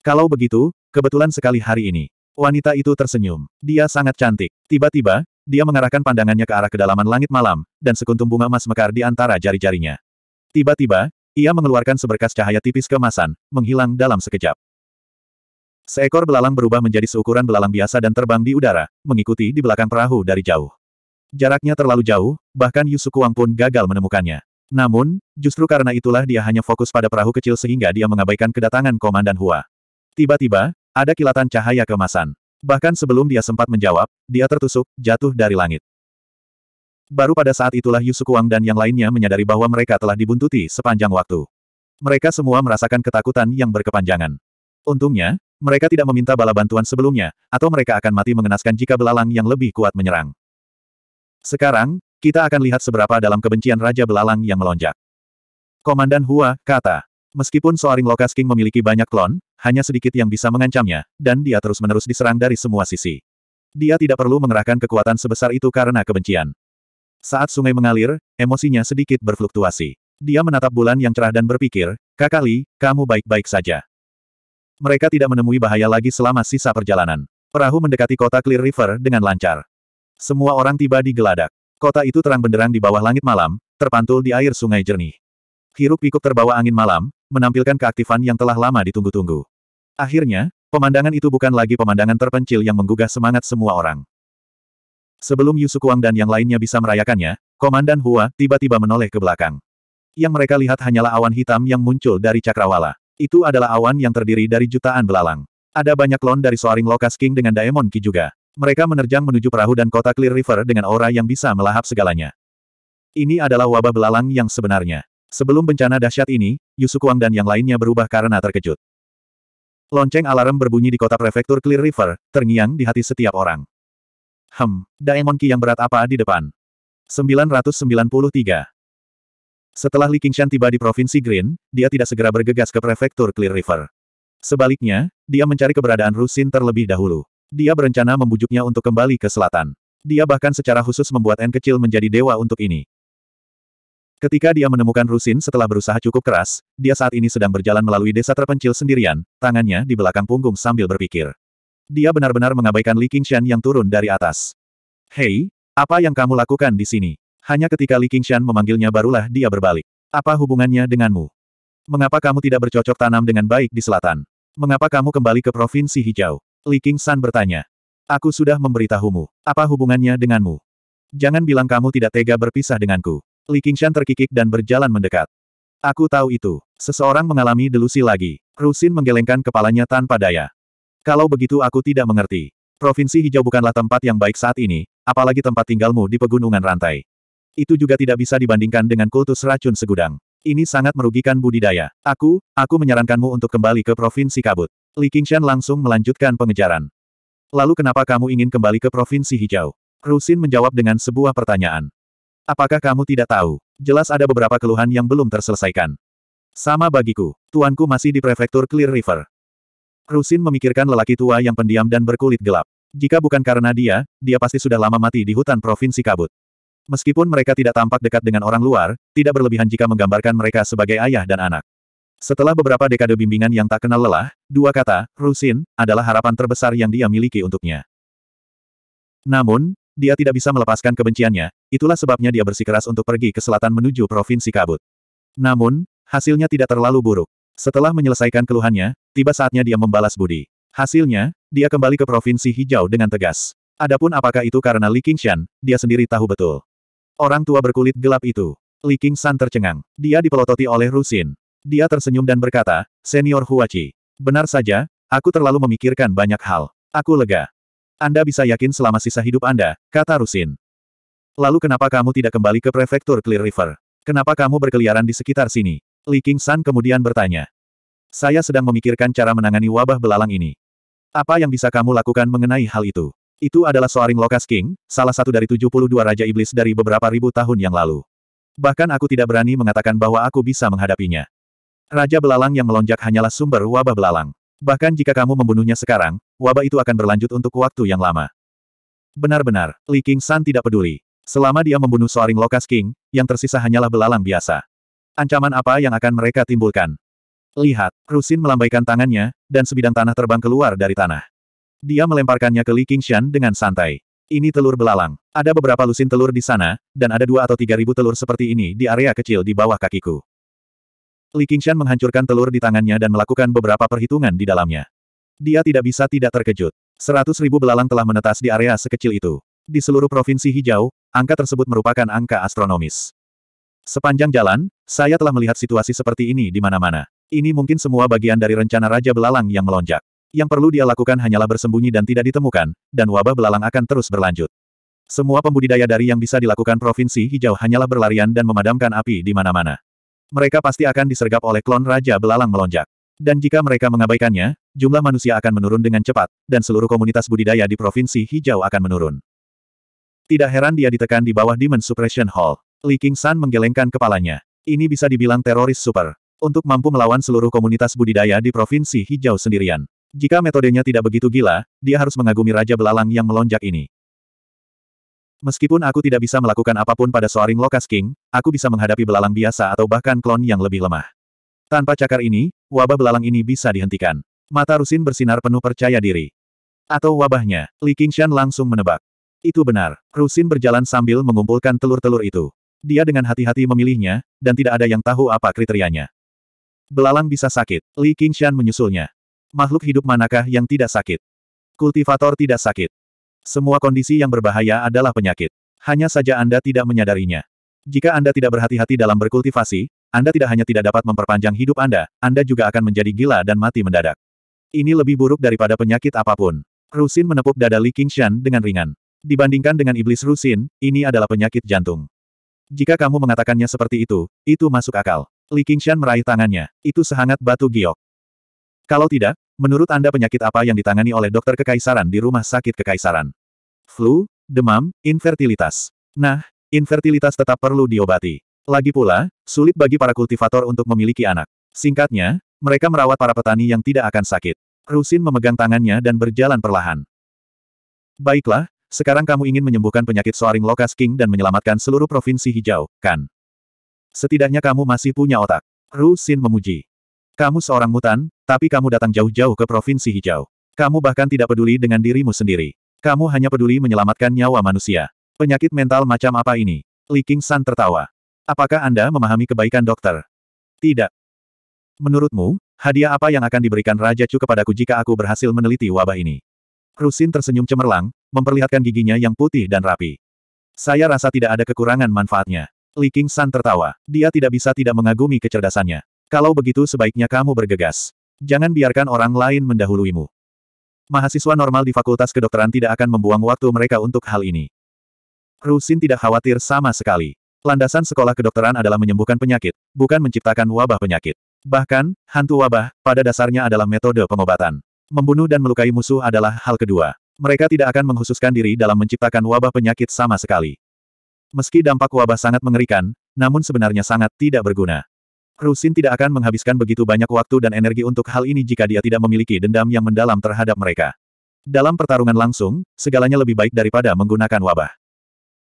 Kalau begitu, kebetulan sekali hari ini. Wanita itu tersenyum. Dia sangat cantik. Tiba-tiba, dia mengarahkan pandangannya ke arah kedalaman langit malam, dan sekuntum bunga emas mekar di antara jari-jarinya. Tiba-tiba, ia mengeluarkan seberkas cahaya tipis kemasan, menghilang dalam sekejap. Seekor belalang berubah menjadi seukuran belalang biasa dan terbang di udara, mengikuti di belakang perahu dari jauh. Jaraknya terlalu jauh, bahkan Yusukuang pun gagal menemukannya. Namun, justru karena itulah dia hanya fokus pada perahu kecil sehingga dia mengabaikan kedatangan Komandan Hua. Tiba-tiba, ada kilatan cahaya kemasan. Bahkan sebelum dia sempat menjawab, dia tertusuk, jatuh dari langit. Baru pada saat itulah Yusukuang dan yang lainnya menyadari bahwa mereka telah dibuntuti sepanjang waktu. Mereka semua merasakan ketakutan yang berkepanjangan. Untungnya, mereka tidak meminta bala bantuan sebelumnya, atau mereka akan mati mengenaskan jika belalang yang lebih kuat menyerang. Sekarang, kita akan lihat seberapa dalam kebencian Raja Belalang yang melonjak. Komandan Hua, kata. Meskipun Soaring Lokas King memiliki banyak klon, hanya sedikit yang bisa mengancamnya, dan dia terus-menerus diserang dari semua sisi. Dia tidak perlu mengerahkan kekuatan sebesar itu karena kebencian. Saat sungai mengalir, emosinya sedikit berfluktuasi. Dia menatap bulan yang cerah dan berpikir, Kakali, kamu baik-baik saja. Mereka tidak menemui bahaya lagi selama sisa perjalanan. Perahu mendekati kota Clear River dengan lancar. Semua orang tiba di geladak. Kota itu terang benderang di bawah langit malam, terpantul di air sungai jernih. Hiruk pikuk terbawa angin malam, menampilkan keaktifan yang telah lama ditunggu-tunggu. Akhirnya, pemandangan itu bukan lagi pemandangan terpencil yang menggugah semangat semua orang. Sebelum Yusukuang dan yang lainnya bisa merayakannya, Komandan Hua tiba-tiba menoleh ke belakang. Yang mereka lihat hanyalah awan hitam yang muncul dari cakrawala. Itu adalah awan yang terdiri dari jutaan belalang. Ada banyak klon dari Soaring Locust King dengan Daemon Ki juga. Mereka menerjang menuju perahu dan kota Clear River dengan aura yang bisa melahap segalanya. Ini adalah wabah belalang yang sebenarnya. Sebelum bencana dahsyat ini, Yusukuang dan yang lainnya berubah karena terkejut. Lonceng alarm berbunyi di kota prefektur Clear River, terngiang di hati setiap orang. Hem, Daemon Ki yang berat apa di depan? 993. Setelah Li Qingshan tiba di Provinsi Green, dia tidak segera bergegas ke Prefektur Clear River. Sebaliknya, dia mencari keberadaan Rusin terlebih dahulu. Dia berencana membujuknya untuk kembali ke selatan. Dia bahkan secara khusus membuat N kecil menjadi dewa untuk ini. Ketika dia menemukan Rusin setelah berusaha cukup keras, dia saat ini sedang berjalan melalui desa terpencil sendirian, tangannya di belakang punggung sambil berpikir. Dia benar-benar mengabaikan Li Qingshan yang turun dari atas. Hei, apa yang kamu lakukan di sini? Hanya ketika Li Qingshan memanggilnya barulah dia berbalik. Apa hubungannya denganmu? Mengapa kamu tidak bercocok tanam dengan baik di selatan? Mengapa kamu kembali ke Provinsi Hijau? Li Qingshan bertanya. Aku sudah memberitahumu. Apa hubungannya denganmu? Jangan bilang kamu tidak tega berpisah denganku. Li Qingshan terkikik dan berjalan mendekat. Aku tahu itu. Seseorang mengalami delusi lagi. Rusin menggelengkan kepalanya tanpa daya. Kalau begitu aku tidak mengerti. Provinsi hijau bukanlah tempat yang baik saat ini, apalagi tempat tinggalmu di pegunungan rantai. Itu juga tidak bisa dibandingkan dengan kultus racun segudang. Ini sangat merugikan budidaya. Aku, aku menyarankanmu untuk kembali ke Provinsi Kabut. Li Qingshan langsung melanjutkan pengejaran. Lalu kenapa kamu ingin kembali ke Provinsi Hijau? Rusin menjawab dengan sebuah pertanyaan. Apakah kamu tidak tahu? Jelas ada beberapa keluhan yang belum terselesaikan. Sama bagiku, tuanku masih di prefektur Clear River. Rusin memikirkan lelaki tua yang pendiam dan berkulit gelap. Jika bukan karena dia, dia pasti sudah lama mati di hutan Provinsi Kabut. Meskipun mereka tidak tampak dekat dengan orang luar, tidak berlebihan jika menggambarkan mereka sebagai ayah dan anak. Setelah beberapa dekade bimbingan yang tak kenal lelah, dua kata, Rusin, adalah harapan terbesar yang dia miliki untuknya. Namun, dia tidak bisa melepaskan kebenciannya, itulah sebabnya dia bersikeras untuk pergi ke selatan menuju Provinsi Kabut. Namun, hasilnya tidak terlalu buruk. Setelah menyelesaikan keluhannya, tiba saatnya dia membalas budi. Hasilnya, dia kembali ke Provinsi Hijau dengan tegas. Adapun apakah itu karena Li Qingshan, dia sendiri tahu betul. Orang tua berkulit gelap itu. Li King San tercengang. Dia dipelototi oleh Rusin. Dia tersenyum dan berkata, Senior Huachi. Benar saja, aku terlalu memikirkan banyak hal. Aku lega. Anda bisa yakin selama sisa hidup Anda, kata Rusin. Lalu kenapa kamu tidak kembali ke prefektur Clear River? Kenapa kamu berkeliaran di sekitar sini? Li King San kemudian bertanya. Saya sedang memikirkan cara menangani wabah belalang ini. Apa yang bisa kamu lakukan mengenai hal itu? Itu adalah Soaring Lokas King, salah satu dari 72 Raja Iblis dari beberapa ribu tahun yang lalu. Bahkan aku tidak berani mengatakan bahwa aku bisa menghadapinya. Raja belalang yang melonjak hanyalah sumber wabah belalang. Bahkan jika kamu membunuhnya sekarang, wabah itu akan berlanjut untuk waktu yang lama. Benar-benar, Li King San tidak peduli. Selama dia membunuh Soaring Lokas King, yang tersisa hanyalah belalang biasa. Ancaman apa yang akan mereka timbulkan? Lihat, Rusin melambaikan tangannya, dan sebidang tanah terbang keluar dari tanah. Dia melemparkannya ke Li Qingshan dengan santai. Ini telur belalang. Ada beberapa lusin telur di sana, dan ada dua atau tiga ribu telur seperti ini di area kecil di bawah kakiku. Li Qingshan menghancurkan telur di tangannya dan melakukan beberapa perhitungan di dalamnya. Dia tidak bisa tidak terkejut. Seratus ribu belalang telah menetas di area sekecil itu. Di seluruh provinsi hijau, angka tersebut merupakan angka astronomis. Sepanjang jalan, saya telah melihat situasi seperti ini di mana-mana. Ini mungkin semua bagian dari rencana Raja Belalang yang melonjak yang perlu dia lakukan hanyalah bersembunyi dan tidak ditemukan, dan wabah belalang akan terus berlanjut. Semua pembudidaya dari yang bisa dilakukan Provinsi Hijau hanyalah berlarian dan memadamkan api di mana-mana. Mereka pasti akan disergap oleh klon Raja Belalang melonjak. Dan jika mereka mengabaikannya, jumlah manusia akan menurun dengan cepat, dan seluruh komunitas budidaya di Provinsi Hijau akan menurun. Tidak heran dia ditekan di bawah Demon Suppression Hall. Li King San menggelengkan kepalanya. Ini bisa dibilang teroris super. Untuk mampu melawan seluruh komunitas budidaya di Provinsi Hijau sendirian. Jika metodenya tidak begitu gila, dia harus mengagumi Raja Belalang yang melonjak ini. Meskipun aku tidak bisa melakukan apapun pada Soaring Lokas King, aku bisa menghadapi belalang biasa atau bahkan klon yang lebih lemah. Tanpa cakar ini, wabah belalang ini bisa dihentikan. Mata Rusin bersinar penuh percaya diri. Atau wabahnya, Li Qingshan langsung menebak. Itu benar, Rusin berjalan sambil mengumpulkan telur-telur itu. Dia dengan hati-hati memilihnya, dan tidak ada yang tahu apa kriterianya. Belalang bisa sakit, Li Qingshan menyusulnya. Makhluk hidup manakah yang tidak sakit? Kultivator tidak sakit. Semua kondisi yang berbahaya adalah penyakit. Hanya saja Anda tidak menyadarinya. Jika Anda tidak berhati-hati dalam berkultivasi, Anda tidak hanya tidak dapat memperpanjang hidup Anda, Anda juga akan menjadi gila dan mati mendadak. Ini lebih buruk daripada penyakit apapun. Rusin menepuk dada Li Qingshan dengan ringan. Dibandingkan dengan iblis Rusin, ini adalah penyakit jantung. Jika kamu mengatakannya seperti itu, itu masuk akal. Li Qingshan meraih tangannya. Itu sehangat batu giok. Kalau tidak, Menurut Anda penyakit apa yang ditangani oleh dokter kekaisaran di rumah sakit kekaisaran? Flu, demam, infertilitas. Nah, infertilitas tetap perlu diobati. Lagi pula, sulit bagi para kultivator untuk memiliki anak. Singkatnya, mereka merawat para petani yang tidak akan sakit. Rusin memegang tangannya dan berjalan perlahan. Baiklah, sekarang kamu ingin menyembuhkan penyakit soaring lokas king dan menyelamatkan seluruh provinsi hijau, kan? Setidaknya kamu masih punya otak. Rusin memuji. Kamu seorang mutan, tapi kamu datang jauh-jauh ke Provinsi Hijau. Kamu bahkan tidak peduli dengan dirimu sendiri. Kamu hanya peduli menyelamatkan nyawa manusia. Penyakit mental macam apa ini? Li King San tertawa. Apakah Anda memahami kebaikan dokter? Tidak. Menurutmu, hadiah apa yang akan diberikan Raja Chu kepadaku jika aku berhasil meneliti wabah ini? Rusin tersenyum cemerlang, memperlihatkan giginya yang putih dan rapi. Saya rasa tidak ada kekurangan manfaatnya. Li King San tertawa. Dia tidak bisa tidak mengagumi kecerdasannya. Kalau begitu sebaiknya kamu bergegas. Jangan biarkan orang lain mendahuluimu. Mahasiswa normal di Fakultas Kedokteran tidak akan membuang waktu mereka untuk hal ini. Rusin tidak khawatir sama sekali. Landasan sekolah kedokteran adalah menyembuhkan penyakit, bukan menciptakan wabah penyakit. Bahkan, hantu wabah, pada dasarnya adalah metode pengobatan. Membunuh dan melukai musuh adalah hal kedua. Mereka tidak akan menghususkan diri dalam menciptakan wabah penyakit sama sekali. Meski dampak wabah sangat mengerikan, namun sebenarnya sangat tidak berguna. Rusin tidak akan menghabiskan begitu banyak waktu dan energi untuk hal ini jika dia tidak memiliki dendam yang mendalam terhadap mereka. Dalam pertarungan langsung, segalanya lebih baik daripada menggunakan wabah.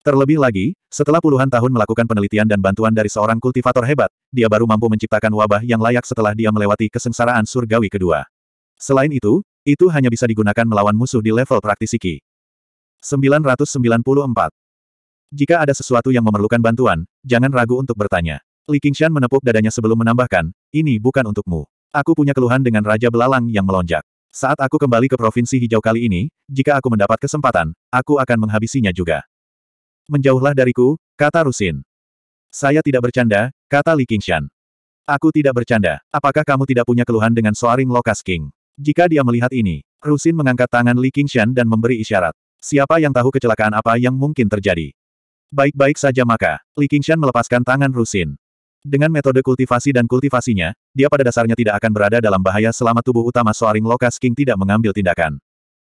Terlebih lagi, setelah puluhan tahun melakukan penelitian dan bantuan dari seorang kultivator hebat, dia baru mampu menciptakan wabah yang layak setelah dia melewati kesengsaraan surgawi kedua. Selain itu, itu hanya bisa digunakan melawan musuh di level praktisiki. 994. Jika ada sesuatu yang memerlukan bantuan, jangan ragu untuk bertanya. Li Qingshan menepuk dadanya sebelum menambahkan, ini bukan untukmu. Aku punya keluhan dengan Raja Belalang yang melonjak. Saat aku kembali ke Provinsi Hijau kali ini, jika aku mendapat kesempatan, aku akan menghabisinya juga. Menjauhlah dariku, kata Rusin. Saya tidak bercanda, kata Li Qingshan. Aku tidak bercanda. Apakah kamu tidak punya keluhan dengan Soaring Lokas King? Jika dia melihat ini, Rusin mengangkat tangan Li Qingshan dan memberi isyarat. Siapa yang tahu kecelakaan apa yang mungkin terjadi? Baik-baik saja maka, Li Qingshan melepaskan tangan Rusin. Dengan metode kultivasi dan kultivasinya, dia pada dasarnya tidak akan berada dalam bahaya selama tubuh utama Soaring Lokas King tidak mengambil tindakan.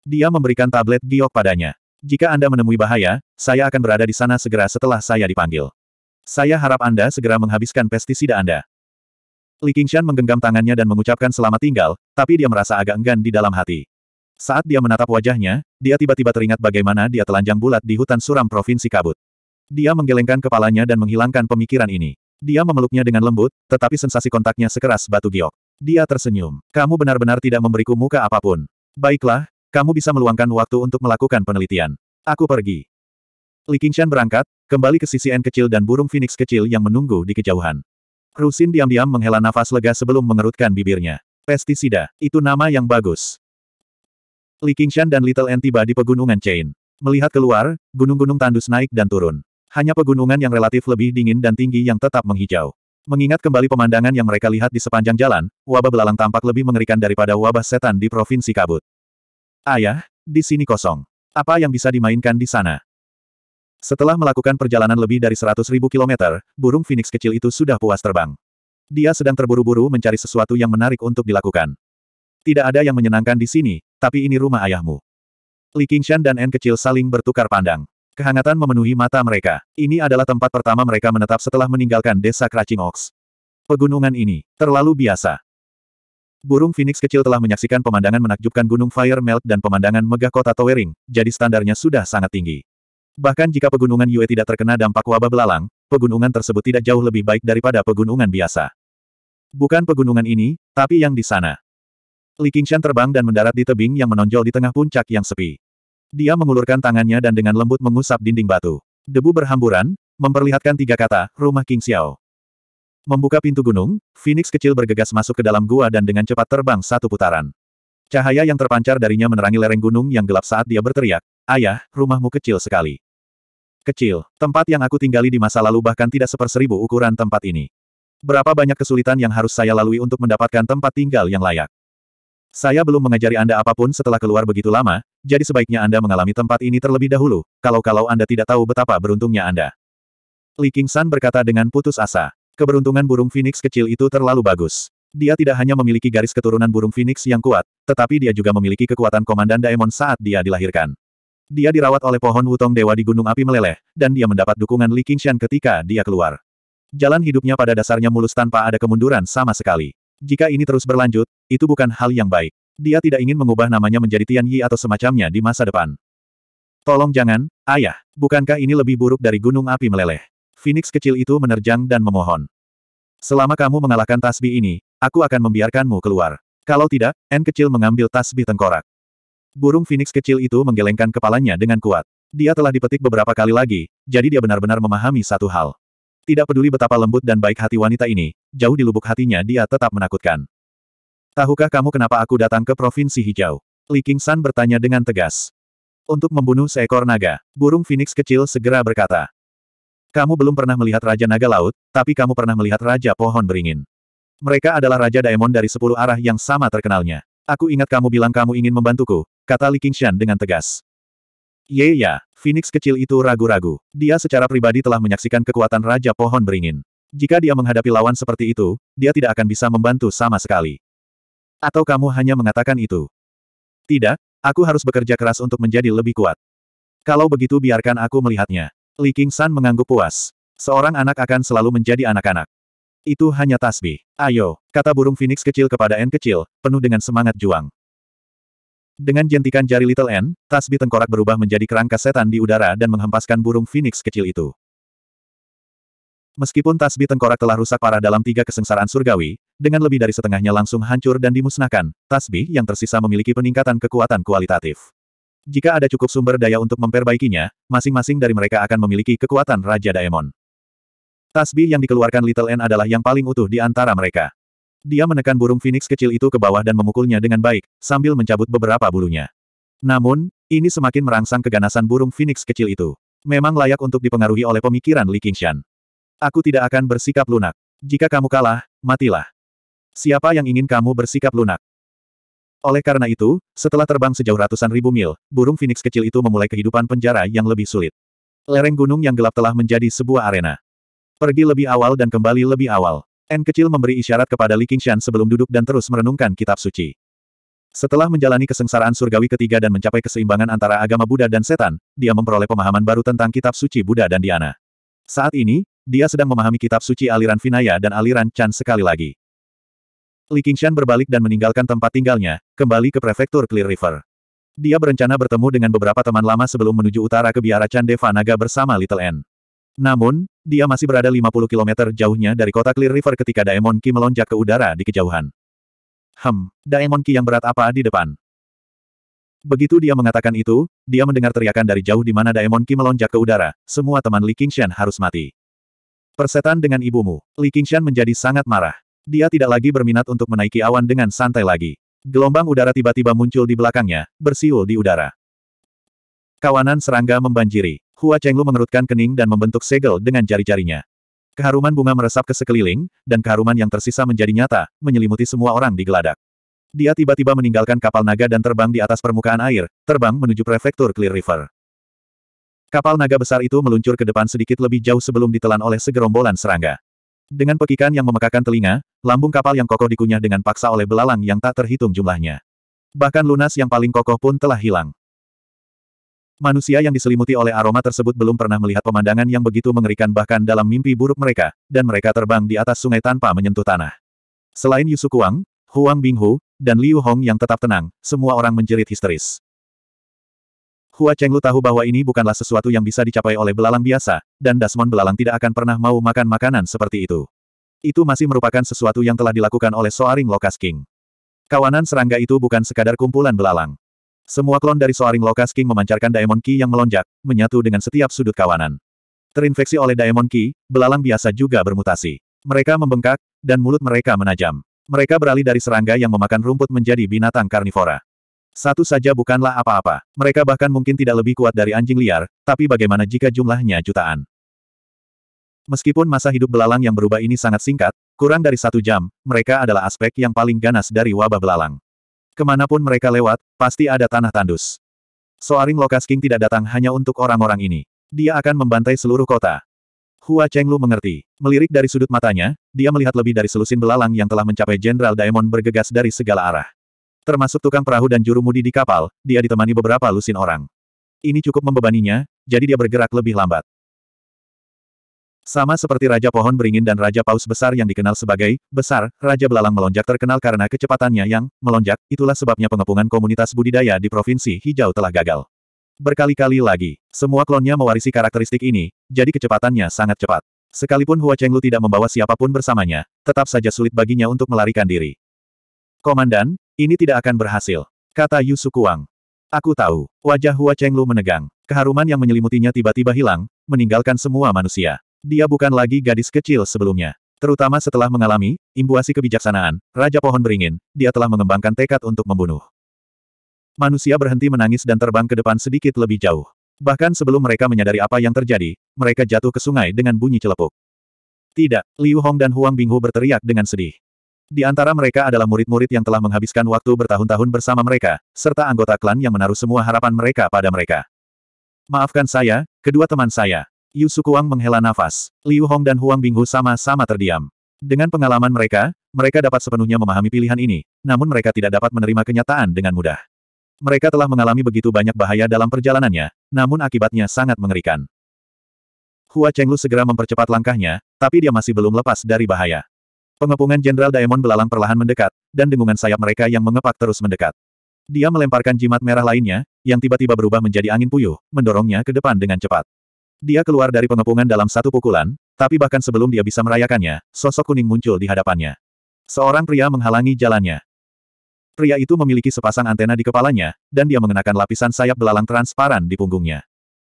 Dia memberikan tablet giok padanya. Jika Anda menemui bahaya, saya akan berada di sana segera setelah saya dipanggil. Saya harap Anda segera menghabiskan pestisida Anda. Li Qingshan menggenggam tangannya dan mengucapkan selamat tinggal, tapi dia merasa agak enggan di dalam hati. Saat dia menatap wajahnya, dia tiba-tiba teringat bagaimana dia telanjang bulat di hutan suram Provinsi Kabut. Dia menggelengkan kepalanya dan menghilangkan pemikiran ini. Dia memeluknya dengan lembut, tetapi sensasi kontaknya sekeras batu giok. Dia tersenyum. Kamu benar-benar tidak memberiku muka apapun. Baiklah, kamu bisa meluangkan waktu untuk melakukan penelitian. Aku pergi. Li Qingshan berangkat, kembali ke sisi N kecil dan burung phoenix kecil yang menunggu di kejauhan. Rusin diam-diam menghela nafas lega sebelum mengerutkan bibirnya. Pestisida, itu nama yang bagus. Li Qingshan dan Little N tiba di pegunungan Chain. Melihat keluar, gunung-gunung tandus naik dan turun. Hanya pegunungan yang relatif lebih dingin dan tinggi yang tetap menghijau. Mengingat kembali pemandangan yang mereka lihat di sepanjang jalan, wabah belalang tampak lebih mengerikan daripada wabah setan di Provinsi Kabut. Ayah, di sini kosong. Apa yang bisa dimainkan di sana? Setelah melakukan perjalanan lebih dari 100.000 kilometer, burung Phoenix kecil itu sudah puas terbang. Dia sedang terburu-buru mencari sesuatu yang menarik untuk dilakukan. Tidak ada yang menyenangkan di sini, tapi ini rumah ayahmu. Li Qingshan dan N kecil saling bertukar pandang. Kehangatan memenuhi mata mereka. Ini adalah tempat pertama mereka menetap setelah meninggalkan desa Cracing Oaks. Pegunungan ini, terlalu biasa. Burung Phoenix kecil telah menyaksikan pemandangan menakjubkan Gunung Fire Melt dan pemandangan megah kota Towering, jadi standarnya sudah sangat tinggi. Bahkan jika pegunungan Yue tidak terkena dampak wabah belalang, pegunungan tersebut tidak jauh lebih baik daripada pegunungan biasa. Bukan pegunungan ini, tapi yang di sana. Li Qingshan terbang dan mendarat di tebing yang menonjol di tengah puncak yang sepi. Dia mengulurkan tangannya dan dengan lembut mengusap dinding batu. Debu berhamburan, memperlihatkan tiga kata, rumah King Xiao. Membuka pintu gunung, Phoenix kecil bergegas masuk ke dalam gua dan dengan cepat terbang satu putaran. Cahaya yang terpancar darinya menerangi lereng gunung yang gelap saat dia berteriak, Ayah, rumahmu kecil sekali. Kecil, tempat yang aku tinggali di masa lalu bahkan tidak seperseribu ukuran tempat ini. Berapa banyak kesulitan yang harus saya lalui untuk mendapatkan tempat tinggal yang layak. Saya belum mengajari Anda apapun setelah keluar begitu lama, jadi sebaiknya Anda mengalami tempat ini terlebih dahulu, kalau-kalau Anda tidak tahu betapa beruntungnya Anda. Li Qingsan berkata dengan putus asa. Keberuntungan burung Phoenix kecil itu terlalu bagus. Dia tidak hanya memiliki garis keturunan burung Phoenix yang kuat, tetapi dia juga memiliki kekuatan Komandan Daemon saat dia dilahirkan. Dia dirawat oleh pohon wutong dewa di Gunung Api Meleleh, dan dia mendapat dukungan Li Qingshan ketika dia keluar. Jalan hidupnya pada dasarnya mulus tanpa ada kemunduran sama sekali. Jika ini terus berlanjut, itu bukan hal yang baik. Dia tidak ingin mengubah namanya menjadi Tian Yi atau semacamnya di masa depan. Tolong jangan, ayah. Bukankah ini lebih buruk dari gunung api meleleh? Phoenix kecil itu menerjang dan memohon. Selama kamu mengalahkan tasbih ini, aku akan membiarkanmu keluar. Kalau tidak, N kecil mengambil tasbih tengkorak. Burung Phoenix kecil itu menggelengkan kepalanya dengan kuat. Dia telah dipetik beberapa kali lagi, jadi dia benar-benar memahami satu hal. Tidak peduli betapa lembut dan baik hati wanita ini, jauh di lubuk hatinya dia tetap menakutkan. Tahukah kamu kenapa aku datang ke Provinsi Hijau? Li San bertanya dengan tegas. Untuk membunuh seekor naga, burung Phoenix kecil segera berkata. Kamu belum pernah melihat Raja Naga Laut, tapi kamu pernah melihat Raja Pohon Beringin. Mereka adalah Raja Daemon dari sepuluh arah yang sama terkenalnya. Aku ingat kamu bilang kamu ingin membantuku, kata Li Qingshan dengan tegas. Ye ya, Phoenix kecil itu ragu-ragu. Dia secara pribadi telah menyaksikan kekuatan Raja Pohon Beringin. Jika dia menghadapi lawan seperti itu, dia tidak akan bisa membantu sama sekali. Atau kamu hanya mengatakan itu? Tidak, aku harus bekerja keras untuk menjadi lebih kuat. Kalau begitu biarkan aku melihatnya. Li King San mengangguk puas. Seorang anak akan selalu menjadi anak-anak. Itu hanya tasbih. Ayo, kata burung Phoenix kecil kepada N kecil, penuh dengan semangat juang. Dengan jentikan jari Little N, tasbih tengkorak berubah menjadi kerangka setan di udara dan menghempaskan burung Phoenix kecil itu. Meskipun tasbih tengkorak telah rusak parah dalam tiga kesengsaraan surgawi, dengan lebih dari setengahnya langsung hancur dan dimusnahkan, tasbih yang tersisa memiliki peningkatan kekuatan kualitatif. Jika ada cukup sumber daya untuk memperbaikinya, masing-masing dari mereka akan memiliki kekuatan Raja Daemon. Tasbih yang dikeluarkan Little N adalah yang paling utuh di antara mereka. Dia menekan burung phoenix kecil itu ke bawah dan memukulnya dengan baik, sambil mencabut beberapa bulunya. Namun, ini semakin merangsang keganasan burung phoenix kecil itu. Memang layak untuk dipengaruhi oleh pemikiran Li Qingshan. Aku tidak akan bersikap lunak. Jika kamu kalah, matilah. Siapa yang ingin kamu bersikap lunak? Oleh karena itu, setelah terbang sejauh ratusan ribu mil, burung Phoenix kecil itu memulai kehidupan penjara yang lebih sulit. Lereng gunung yang gelap telah menjadi sebuah arena. Pergi lebih awal dan kembali lebih awal. N kecil memberi isyarat kepada Li Qingshan sebelum duduk dan terus merenungkan kitab suci. Setelah menjalani kesengsaraan surgawi ketiga dan mencapai keseimbangan antara agama Buddha dan setan, dia memperoleh pemahaman baru tentang kitab suci Buddha dan Diana. Saat ini, dia sedang memahami kitab suci aliran Vinaya dan aliran Chan sekali lagi. Li Qingshan berbalik dan meninggalkan tempat tinggalnya, kembali ke prefektur Clear River. Dia berencana bertemu dengan beberapa teman lama sebelum menuju utara ke biara Candeva Naga bersama Little N. Namun, dia masih berada 50 km jauhnya dari kota Clear River ketika Daemon Ki melonjak ke udara di kejauhan. Hem, Daemon Ki yang berat apa di depan? Begitu dia mengatakan itu, dia mendengar teriakan dari jauh di mana Daemon Ki melonjak ke udara, semua teman Li Qingshan harus mati. Persetan dengan ibumu, Li Qingshan menjadi sangat marah. Dia tidak lagi berminat untuk menaiki awan dengan santai lagi. Gelombang udara tiba-tiba muncul di belakangnya, bersiul di udara. Kawanan serangga membanjiri. Hua Chenglu mengerutkan kening dan membentuk segel dengan jari-jarinya. Keharuman bunga meresap ke sekeliling, dan keharuman yang tersisa menjadi nyata, menyelimuti semua orang di geladak. Dia tiba-tiba meninggalkan kapal naga dan terbang di atas permukaan air, terbang menuju prefektur Clear River. Kapal naga besar itu meluncur ke depan sedikit lebih jauh sebelum ditelan oleh segerombolan serangga. Dengan pekikan yang memekakan telinga, lambung kapal yang kokoh dikunyah dengan paksa oleh belalang yang tak terhitung jumlahnya. Bahkan lunas yang paling kokoh pun telah hilang. Manusia yang diselimuti oleh aroma tersebut belum pernah melihat pemandangan yang begitu mengerikan bahkan dalam mimpi buruk mereka, dan mereka terbang di atas sungai tanpa menyentuh tanah. Selain Yusukuang, Huang Binghu, dan Liu Hong yang tetap tenang, semua orang menjerit histeris. Hua Chenglu tahu bahwa ini bukanlah sesuatu yang bisa dicapai oleh belalang biasa, dan Dasmon belalang tidak akan pernah mau makan makanan seperti itu. Itu masih merupakan sesuatu yang telah dilakukan oleh Soaring Lokas King. Kawanan serangga itu bukan sekadar kumpulan belalang. Semua klon dari Soaring Lokas King memancarkan Daemon Ki yang melonjak, menyatu dengan setiap sudut kawanan. Terinfeksi oleh Daemon Ki, belalang biasa juga bermutasi. Mereka membengkak, dan mulut mereka menajam. Mereka beralih dari serangga yang memakan rumput menjadi binatang karnivora. Satu saja bukanlah apa-apa. Mereka bahkan mungkin tidak lebih kuat dari anjing liar, tapi bagaimana jika jumlahnya jutaan? Meskipun masa hidup belalang yang berubah ini sangat singkat, kurang dari satu jam, mereka adalah aspek yang paling ganas dari wabah belalang. Kemanapun mereka lewat, pasti ada tanah tandus. Soaring Lokas King tidak datang hanya untuk orang-orang ini. Dia akan membantai seluruh kota. Hua Chenglu mengerti. Melirik dari sudut matanya, dia melihat lebih dari selusin belalang yang telah mencapai Jenderal Daemon bergegas dari segala arah. Termasuk tukang perahu dan juru mudi di kapal, dia ditemani beberapa lusin orang. Ini cukup membebaninya, jadi dia bergerak lebih lambat. Sama seperti Raja Pohon Beringin dan Raja Paus Besar yang dikenal sebagai Besar, Raja Belalang Melonjak terkenal karena kecepatannya yang melonjak, itulah sebabnya pengepungan komunitas budidaya di Provinsi Hijau telah gagal. Berkali-kali lagi, semua klonnya mewarisi karakteristik ini, jadi kecepatannya sangat cepat. Sekalipun Hua Chenglu tidak membawa siapapun bersamanya, tetap saja sulit baginya untuk melarikan diri. Komandan, ini tidak akan berhasil. Kata Yu Sukuang. Aku tahu. Wajah Hua Chenglu menegang. Keharuman yang menyelimutinya tiba-tiba hilang, meninggalkan semua manusia. Dia bukan lagi gadis kecil sebelumnya. Terutama setelah mengalami, imbuasi kebijaksanaan, Raja Pohon Beringin, dia telah mengembangkan tekad untuk membunuh. Manusia berhenti menangis dan terbang ke depan sedikit lebih jauh. Bahkan sebelum mereka menyadari apa yang terjadi, mereka jatuh ke sungai dengan bunyi celepuk. Tidak, Liu Hong dan Huang Binghu berteriak dengan sedih. Di antara mereka adalah murid-murid yang telah menghabiskan waktu bertahun-tahun bersama mereka, serta anggota klan yang menaruh semua harapan mereka pada mereka. Maafkan saya, kedua teman saya. Yu Sukuang menghela nafas. Liu Hong dan Huang Binghu sama-sama terdiam. Dengan pengalaman mereka, mereka dapat sepenuhnya memahami pilihan ini, namun mereka tidak dapat menerima kenyataan dengan mudah. Mereka telah mengalami begitu banyak bahaya dalam perjalanannya, namun akibatnya sangat mengerikan. Hua Chenglu segera mempercepat langkahnya, tapi dia masih belum lepas dari bahaya. Pengepungan Jenderal Daemon belalang perlahan mendekat, dan dengungan sayap mereka yang mengepak terus mendekat. Dia melemparkan jimat merah lainnya, yang tiba-tiba berubah menjadi angin puyuh, mendorongnya ke depan dengan cepat. Dia keluar dari pengepungan dalam satu pukulan, tapi bahkan sebelum dia bisa merayakannya, sosok kuning muncul di hadapannya. Seorang pria menghalangi jalannya. Pria itu memiliki sepasang antena di kepalanya, dan dia mengenakan lapisan sayap belalang transparan di punggungnya.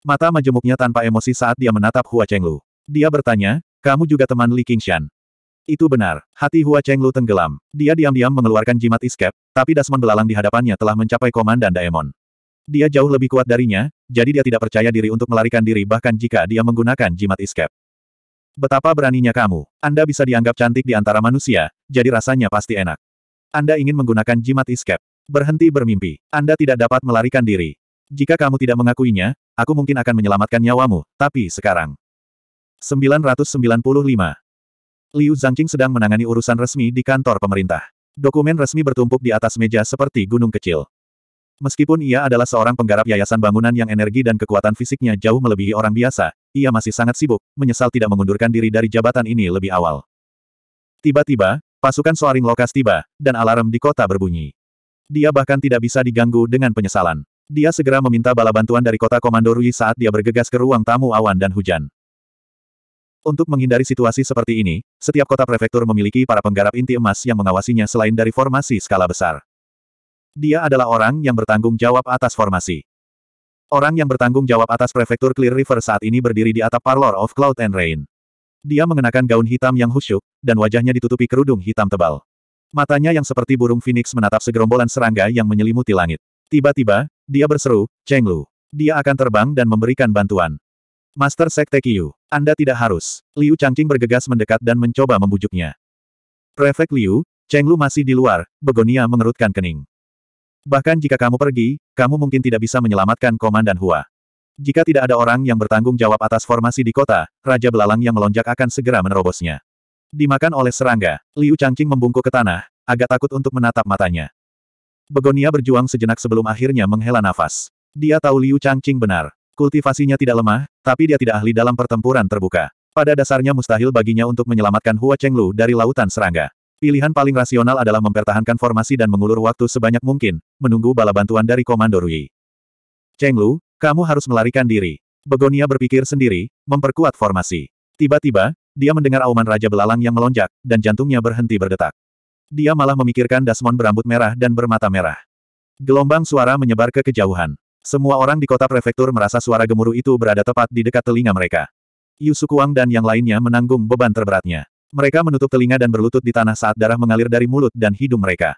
Mata majemuknya tanpa emosi saat dia menatap Hua Chenglu. Dia bertanya, kamu juga teman Li Qingshan. Itu benar. Hati Hua Chenglu tenggelam. Dia diam-diam mengeluarkan jimat iskep, tapi Dasmon belalang di hadapannya telah mencapai komandan Daemon. Dia jauh lebih kuat darinya, jadi dia tidak percaya diri untuk melarikan diri bahkan jika dia menggunakan jimat iskep. Betapa beraninya kamu. Anda bisa dianggap cantik di antara manusia, jadi rasanya pasti enak. Anda ingin menggunakan jimat iskep. Berhenti bermimpi. Anda tidak dapat melarikan diri. Jika kamu tidak mengakuinya, aku mungkin akan menyelamatkan nyawamu, tapi sekarang. 995. Liu Zhangqing sedang menangani urusan resmi di kantor pemerintah. Dokumen resmi bertumpuk di atas meja seperti gunung kecil. Meskipun ia adalah seorang penggarap yayasan bangunan yang energi dan kekuatan fisiknya jauh melebihi orang biasa, ia masih sangat sibuk, menyesal tidak mengundurkan diri dari jabatan ini lebih awal. Tiba-tiba, pasukan Soaring Lokas tiba, dan alarm di kota berbunyi. Dia bahkan tidak bisa diganggu dengan penyesalan. Dia segera meminta bala bantuan dari kota Komando Rui saat dia bergegas ke ruang tamu awan dan hujan. Untuk menghindari situasi seperti ini, setiap kota prefektur memiliki para penggarap inti emas yang mengawasinya selain dari formasi skala besar. Dia adalah orang yang bertanggung jawab atas formasi. Orang yang bertanggung jawab atas prefektur Clear River saat ini berdiri di atap Parlor of Cloud and Rain. Dia mengenakan gaun hitam yang khusyuk, dan wajahnya ditutupi kerudung hitam tebal. Matanya yang seperti burung phoenix menatap segerombolan serangga yang menyelimuti langit. Tiba-tiba, dia berseru, Cheng Lu. Dia akan terbang dan memberikan bantuan. Master Sekte Qiu, Anda tidak harus. Liu Changqing bergegas mendekat dan mencoba membujuknya. Prefek Liu, Cheng Lu masih di luar, Begonia mengerutkan kening. Bahkan jika kamu pergi, kamu mungkin tidak bisa menyelamatkan Komandan Hua. Jika tidak ada orang yang bertanggung jawab atas formasi di kota, Raja Belalang yang melonjak akan segera menerobosnya. Dimakan oleh serangga, Liu Changqing membungkuk ke tanah, agak takut untuk menatap matanya. Begonia berjuang sejenak sebelum akhirnya menghela nafas. Dia tahu Liu Changqing benar. Kultivasinya tidak lemah, tapi dia tidak ahli dalam pertempuran terbuka. Pada dasarnya mustahil baginya untuk menyelamatkan Hua Chenglu dari lautan serangga. Pilihan paling rasional adalah mempertahankan formasi dan mengulur waktu sebanyak mungkin, menunggu bala bantuan dari Komando Rui. Chenglu, kamu harus melarikan diri. Begonia berpikir sendiri, memperkuat formasi. Tiba-tiba, dia mendengar auman Raja Belalang yang melonjak, dan jantungnya berhenti berdetak. Dia malah memikirkan Dasmon berambut merah dan bermata merah. Gelombang suara menyebar ke kejauhan. Semua orang di kota prefektur merasa suara gemuruh itu berada tepat di dekat telinga mereka. Yusuk Wang dan yang lainnya menanggung beban terberatnya. Mereka menutup telinga dan berlutut di tanah saat darah mengalir dari mulut dan hidung mereka.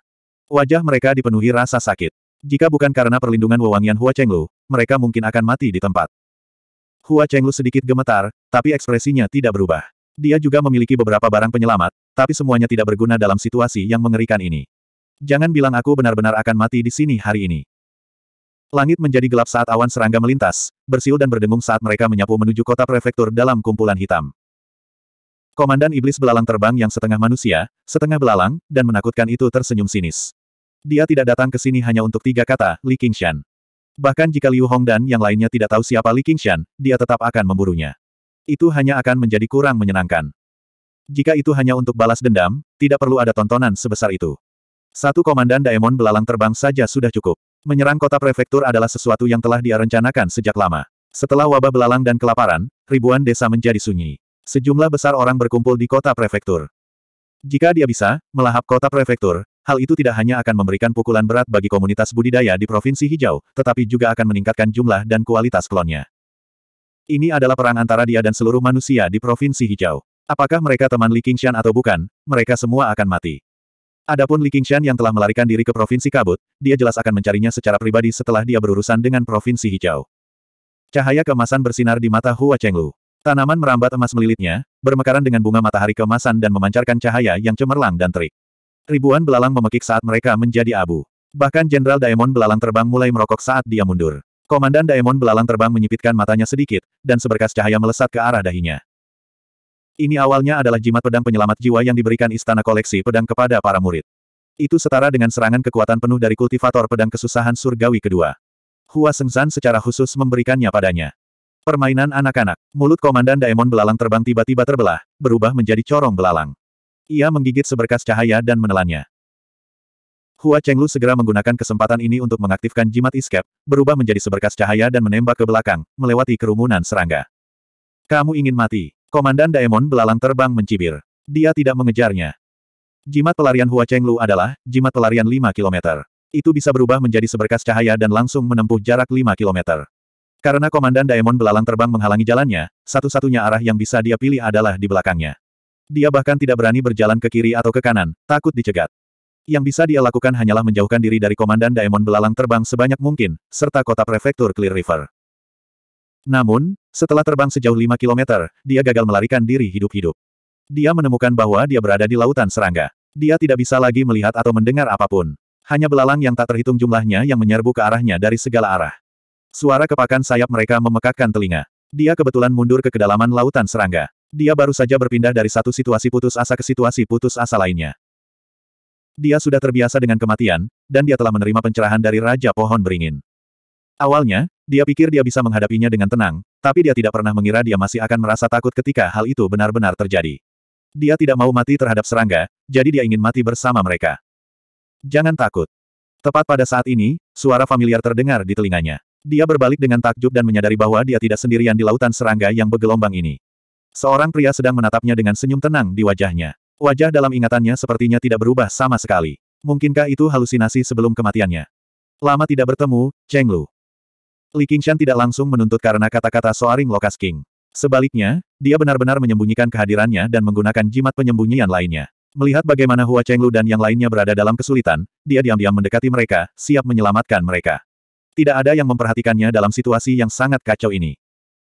Wajah mereka dipenuhi rasa sakit. Jika bukan karena perlindungan wewangian Hua Chenglu, mereka mungkin akan mati di tempat. Hua Chenglu sedikit gemetar, tapi ekspresinya tidak berubah. Dia juga memiliki beberapa barang penyelamat, tapi semuanya tidak berguna dalam situasi yang mengerikan ini. Jangan bilang aku benar-benar akan mati di sini hari ini. Langit menjadi gelap saat awan serangga melintas, bersiul dan berdengung saat mereka menyapu menuju kota prefektur dalam kumpulan hitam. Komandan iblis belalang terbang yang setengah manusia, setengah belalang, dan menakutkan itu tersenyum sinis. Dia tidak datang ke sini hanya untuk tiga kata, Li Qingshan. Bahkan jika Liu Hong dan yang lainnya tidak tahu siapa Li Qingshan, dia tetap akan memburunya. Itu hanya akan menjadi kurang menyenangkan. Jika itu hanya untuk balas dendam, tidak perlu ada tontonan sebesar itu. Satu komandan Daemon belalang terbang saja sudah cukup. Menyerang kota prefektur adalah sesuatu yang telah dia rencanakan sejak lama. Setelah wabah belalang dan kelaparan, ribuan desa menjadi sunyi. Sejumlah besar orang berkumpul di kota prefektur. Jika dia bisa, melahap kota prefektur, hal itu tidak hanya akan memberikan pukulan berat bagi komunitas budidaya di Provinsi Hijau, tetapi juga akan meningkatkan jumlah dan kualitas klonnya. Ini adalah perang antara dia dan seluruh manusia di Provinsi Hijau. Apakah mereka teman Li Qingshan atau bukan, mereka semua akan mati. Adapun Li Qingshan yang telah melarikan diri ke Provinsi Kabut, dia jelas akan mencarinya secara pribadi setelah dia berurusan dengan Provinsi Hijau. Cahaya kemasan bersinar di mata Hua Chenglu. Tanaman merambat emas melilitnya, bermekaran dengan bunga matahari kemasan dan memancarkan cahaya yang cemerlang dan terik. Ribuan belalang memekik saat mereka menjadi abu. Bahkan Jenderal Daemon belalang terbang mulai merokok saat dia mundur. Komandan Daemon belalang terbang menyipitkan matanya sedikit, dan seberkas cahaya melesat ke arah dahinya. Ini awalnya adalah jimat pedang penyelamat jiwa yang diberikan istana koleksi pedang kepada para murid. Itu setara dengan serangan kekuatan penuh dari kultivator pedang kesusahan surgawi kedua. Hua Sengzan secara khusus memberikannya padanya. Permainan anak-anak. Mulut Komandan Daemon belalang terbang tiba-tiba terbelah, berubah menjadi corong belalang. Ia menggigit seberkas cahaya dan menelannya. Hua Chenglu segera menggunakan kesempatan ini untuk mengaktifkan jimat iskep, berubah menjadi seberkas cahaya dan menembak ke belakang, melewati kerumunan serangga. Kamu ingin mati. Komandan Daemon belalang terbang mencibir. Dia tidak mengejarnya. Jimat pelarian Hua Cheng Lu adalah jimat pelarian 5 km. Itu bisa berubah menjadi seberkas cahaya dan langsung menempuh jarak 5 km. Karena Komandan Daemon belalang terbang menghalangi jalannya, satu-satunya arah yang bisa dia pilih adalah di belakangnya. Dia bahkan tidak berani berjalan ke kiri atau ke kanan, takut dicegat. Yang bisa dia lakukan hanyalah menjauhkan diri dari Komandan Daemon belalang terbang sebanyak mungkin, serta kota prefektur Clear River. Namun, setelah terbang sejauh 5 km, dia gagal melarikan diri hidup-hidup. Dia menemukan bahwa dia berada di lautan serangga. Dia tidak bisa lagi melihat atau mendengar apapun. Hanya belalang yang tak terhitung jumlahnya yang menyerbu ke arahnya dari segala arah. Suara kepakan sayap mereka memekakkan telinga. Dia kebetulan mundur ke kedalaman lautan serangga. Dia baru saja berpindah dari satu situasi putus asa ke situasi putus asa lainnya. Dia sudah terbiasa dengan kematian, dan dia telah menerima pencerahan dari Raja Pohon Beringin. Awalnya, dia pikir dia bisa menghadapinya dengan tenang, tapi dia tidak pernah mengira dia masih akan merasa takut ketika hal itu benar-benar terjadi. Dia tidak mau mati terhadap serangga, jadi dia ingin mati bersama mereka. Jangan takut. Tepat pada saat ini, suara familiar terdengar di telinganya. Dia berbalik dengan takjub dan menyadari bahwa dia tidak sendirian di lautan serangga yang bergelombang ini. Seorang pria sedang menatapnya dengan senyum tenang di wajahnya. Wajah dalam ingatannya sepertinya tidak berubah sama sekali. Mungkinkah itu halusinasi sebelum kematiannya? Lama tidak bertemu, Cheng Lu. Li Qingshan tidak langsung menuntut karena kata-kata Soaring Lokas King. Sebaliknya, dia benar-benar menyembunyikan kehadirannya dan menggunakan jimat penyembunyian lainnya. Melihat bagaimana Hua Chenglu dan yang lainnya berada dalam kesulitan, dia diam-diam mendekati mereka, siap menyelamatkan mereka. Tidak ada yang memperhatikannya dalam situasi yang sangat kacau ini.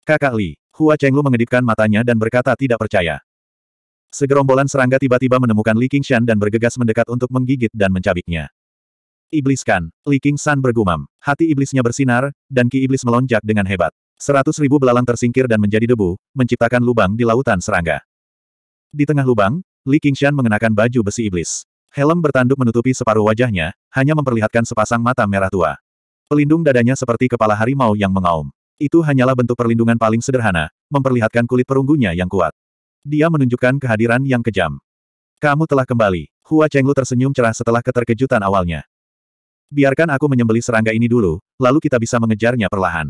Kakak Li, Hua Chenglu mengedipkan matanya dan berkata tidak percaya. Segerombolan serangga tiba-tiba menemukan Li Qingshan dan bergegas mendekat untuk menggigit dan mencabiknya. Iblis kan, Li King San bergumam. Hati iblisnya bersinar, dan ki iblis melonjak dengan hebat. Seratus ribu belalang tersingkir dan menjadi debu, menciptakan lubang di lautan serangga. Di tengah lubang, Li Qingshan mengenakan baju besi iblis. Helm bertanduk menutupi separuh wajahnya, hanya memperlihatkan sepasang mata merah tua. Pelindung dadanya seperti kepala harimau yang mengaum. Itu hanyalah bentuk perlindungan paling sederhana, memperlihatkan kulit perunggunya yang kuat. Dia menunjukkan kehadiran yang kejam. Kamu telah kembali. Hua Chenglu tersenyum cerah setelah keterkejutan awalnya. Biarkan aku menyembeli serangga ini dulu, lalu kita bisa mengejarnya perlahan.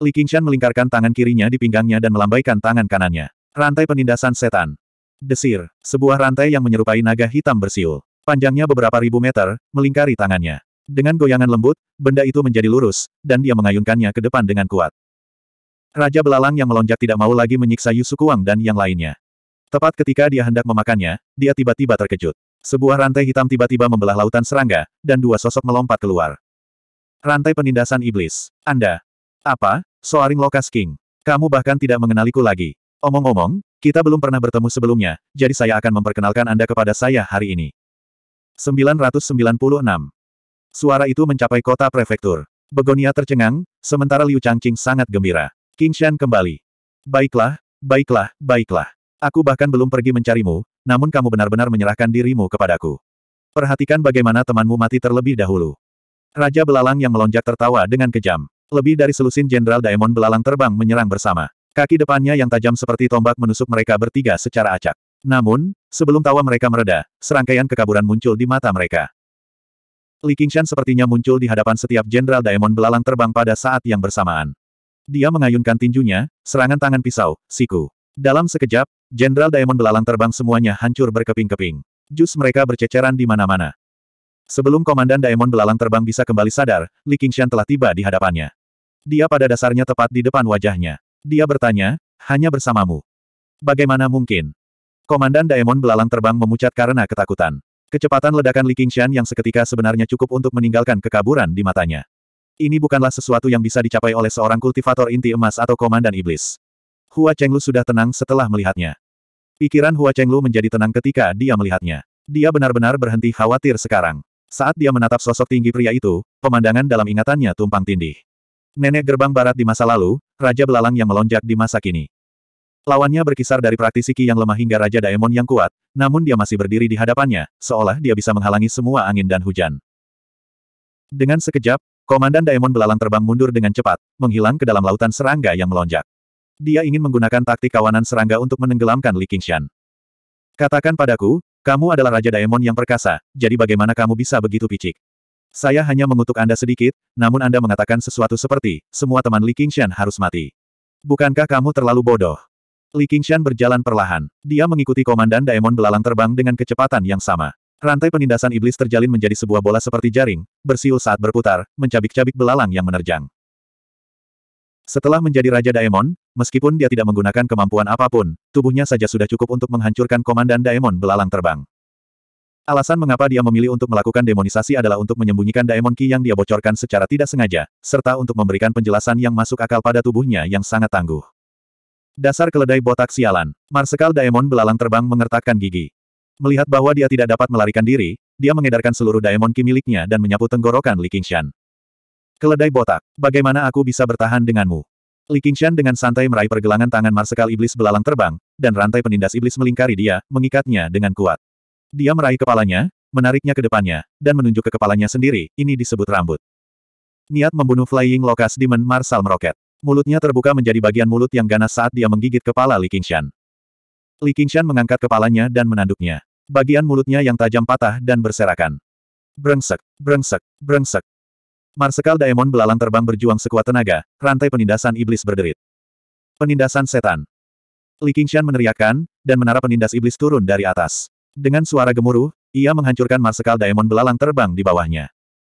Li Qingshan melingkarkan tangan kirinya di pinggangnya dan melambaikan tangan kanannya. Rantai penindasan setan. Desir, sebuah rantai yang menyerupai naga hitam bersiul. Panjangnya beberapa ribu meter, melingkari tangannya. Dengan goyangan lembut, benda itu menjadi lurus, dan dia mengayunkannya ke depan dengan kuat. Raja belalang yang melonjak tidak mau lagi menyiksa Yusukuang dan yang lainnya. Tepat ketika dia hendak memakannya, dia tiba-tiba terkejut. Sebuah rantai hitam tiba-tiba membelah lautan serangga, dan dua sosok melompat keluar. Rantai penindasan iblis. Anda. Apa? Soaring Lokas King. Kamu bahkan tidak mengenaliku lagi. Omong-omong, kita belum pernah bertemu sebelumnya, jadi saya akan memperkenalkan Anda kepada saya hari ini. 996. Suara itu mencapai kota prefektur. Begonia tercengang, sementara Liu Changqing sangat gembira. King Shan kembali. Baiklah, baiklah, baiklah. Aku bahkan belum pergi mencarimu, namun kamu benar-benar menyerahkan dirimu kepadaku. Perhatikan bagaimana temanmu mati terlebih dahulu. Raja Belalang yang melonjak tertawa dengan kejam. Lebih dari selusin Jenderal Daemon Belalang terbang menyerang bersama. Kaki depannya yang tajam seperti tombak menusuk mereka bertiga secara acak. Namun, sebelum tawa mereka mereda, serangkaian kekaburan muncul di mata mereka. Li Qingshan sepertinya muncul di hadapan setiap Jenderal Daemon Belalang terbang pada saat yang bersamaan. Dia mengayunkan tinjunya, serangan tangan pisau, siku. Dalam sekejap, Jenderal Diamond belalang terbang semuanya hancur berkeping-keping. Jus mereka berceceran di mana-mana. Sebelum Komandan Daemon belalang terbang bisa kembali sadar, Li Qingshan telah tiba di hadapannya. Dia pada dasarnya tepat di depan wajahnya. Dia bertanya, hanya bersamamu. Bagaimana mungkin? Komandan Daemon belalang terbang memucat karena ketakutan. Kecepatan ledakan Li Qingshan yang seketika sebenarnya cukup untuk meninggalkan kekaburan di matanya. Ini bukanlah sesuatu yang bisa dicapai oleh seorang kultivator inti emas atau komandan iblis. Hua Chenglu sudah tenang setelah melihatnya. Pikiran Hua Chenglu menjadi tenang ketika dia melihatnya. Dia benar-benar berhenti khawatir sekarang. Saat dia menatap sosok tinggi pria itu, pemandangan dalam ingatannya tumpang tindih. Nenek gerbang barat di masa lalu, Raja Belalang yang melonjak di masa kini. Lawannya berkisar dari praktisi Qi yang lemah hingga Raja Daemon yang kuat, namun dia masih berdiri di hadapannya, seolah dia bisa menghalangi semua angin dan hujan. Dengan sekejap, Komandan Daemon Belalang terbang mundur dengan cepat, menghilang ke dalam lautan serangga yang melonjak. Dia ingin menggunakan taktik kawanan serangga untuk menenggelamkan Li Qingshan. Katakan padaku, kamu adalah Raja Daemon yang perkasa, jadi bagaimana kamu bisa begitu picik? Saya hanya mengutuk Anda sedikit, namun Anda mengatakan sesuatu seperti, semua teman Li Qingshan harus mati. Bukankah kamu terlalu bodoh? Li Qingshan berjalan perlahan. Dia mengikuti komandan Daemon belalang terbang dengan kecepatan yang sama. Rantai penindasan iblis terjalin menjadi sebuah bola seperti jaring, bersiul saat berputar, mencabik-cabik belalang yang menerjang. Setelah menjadi Raja Daemon, meskipun dia tidak menggunakan kemampuan apapun, tubuhnya saja sudah cukup untuk menghancurkan Komandan Daemon belalang terbang. Alasan mengapa dia memilih untuk melakukan demonisasi adalah untuk menyembunyikan Daemon Ki yang dia bocorkan secara tidak sengaja, serta untuk memberikan penjelasan yang masuk akal pada tubuhnya yang sangat tangguh. Dasar keledai botak sialan, Marsekal Daemon belalang terbang mengertakkan gigi. Melihat bahwa dia tidak dapat melarikan diri, dia mengedarkan seluruh Daemon Ki miliknya dan menyapu tenggorokan Li Qingshan. Keledai botak, bagaimana aku bisa bertahan denganmu? Li Qingshan dengan santai meraih pergelangan tangan Marsekal Iblis belalang terbang, dan rantai penindas iblis melingkari dia, mengikatnya dengan kuat. Dia meraih kepalanya, menariknya ke depannya, dan menunjuk ke kepalanya sendiri, ini disebut rambut. Niat membunuh Flying Locust Demon Marsal meroket. Mulutnya terbuka menjadi bagian mulut yang ganas saat dia menggigit kepala Li Qingshan. Li Qingshan mengangkat kepalanya dan menanduknya. Bagian mulutnya yang tajam patah dan berserakan. Brengsek, brengsek, brengsek. Marsekal Daemon belalang terbang berjuang sekuat tenaga, rantai penindasan iblis berderit. Penindasan setan. Li Qingshan meneriakkan, dan menara penindas iblis turun dari atas. Dengan suara gemuruh, ia menghancurkan Marsekal Daemon belalang terbang di bawahnya.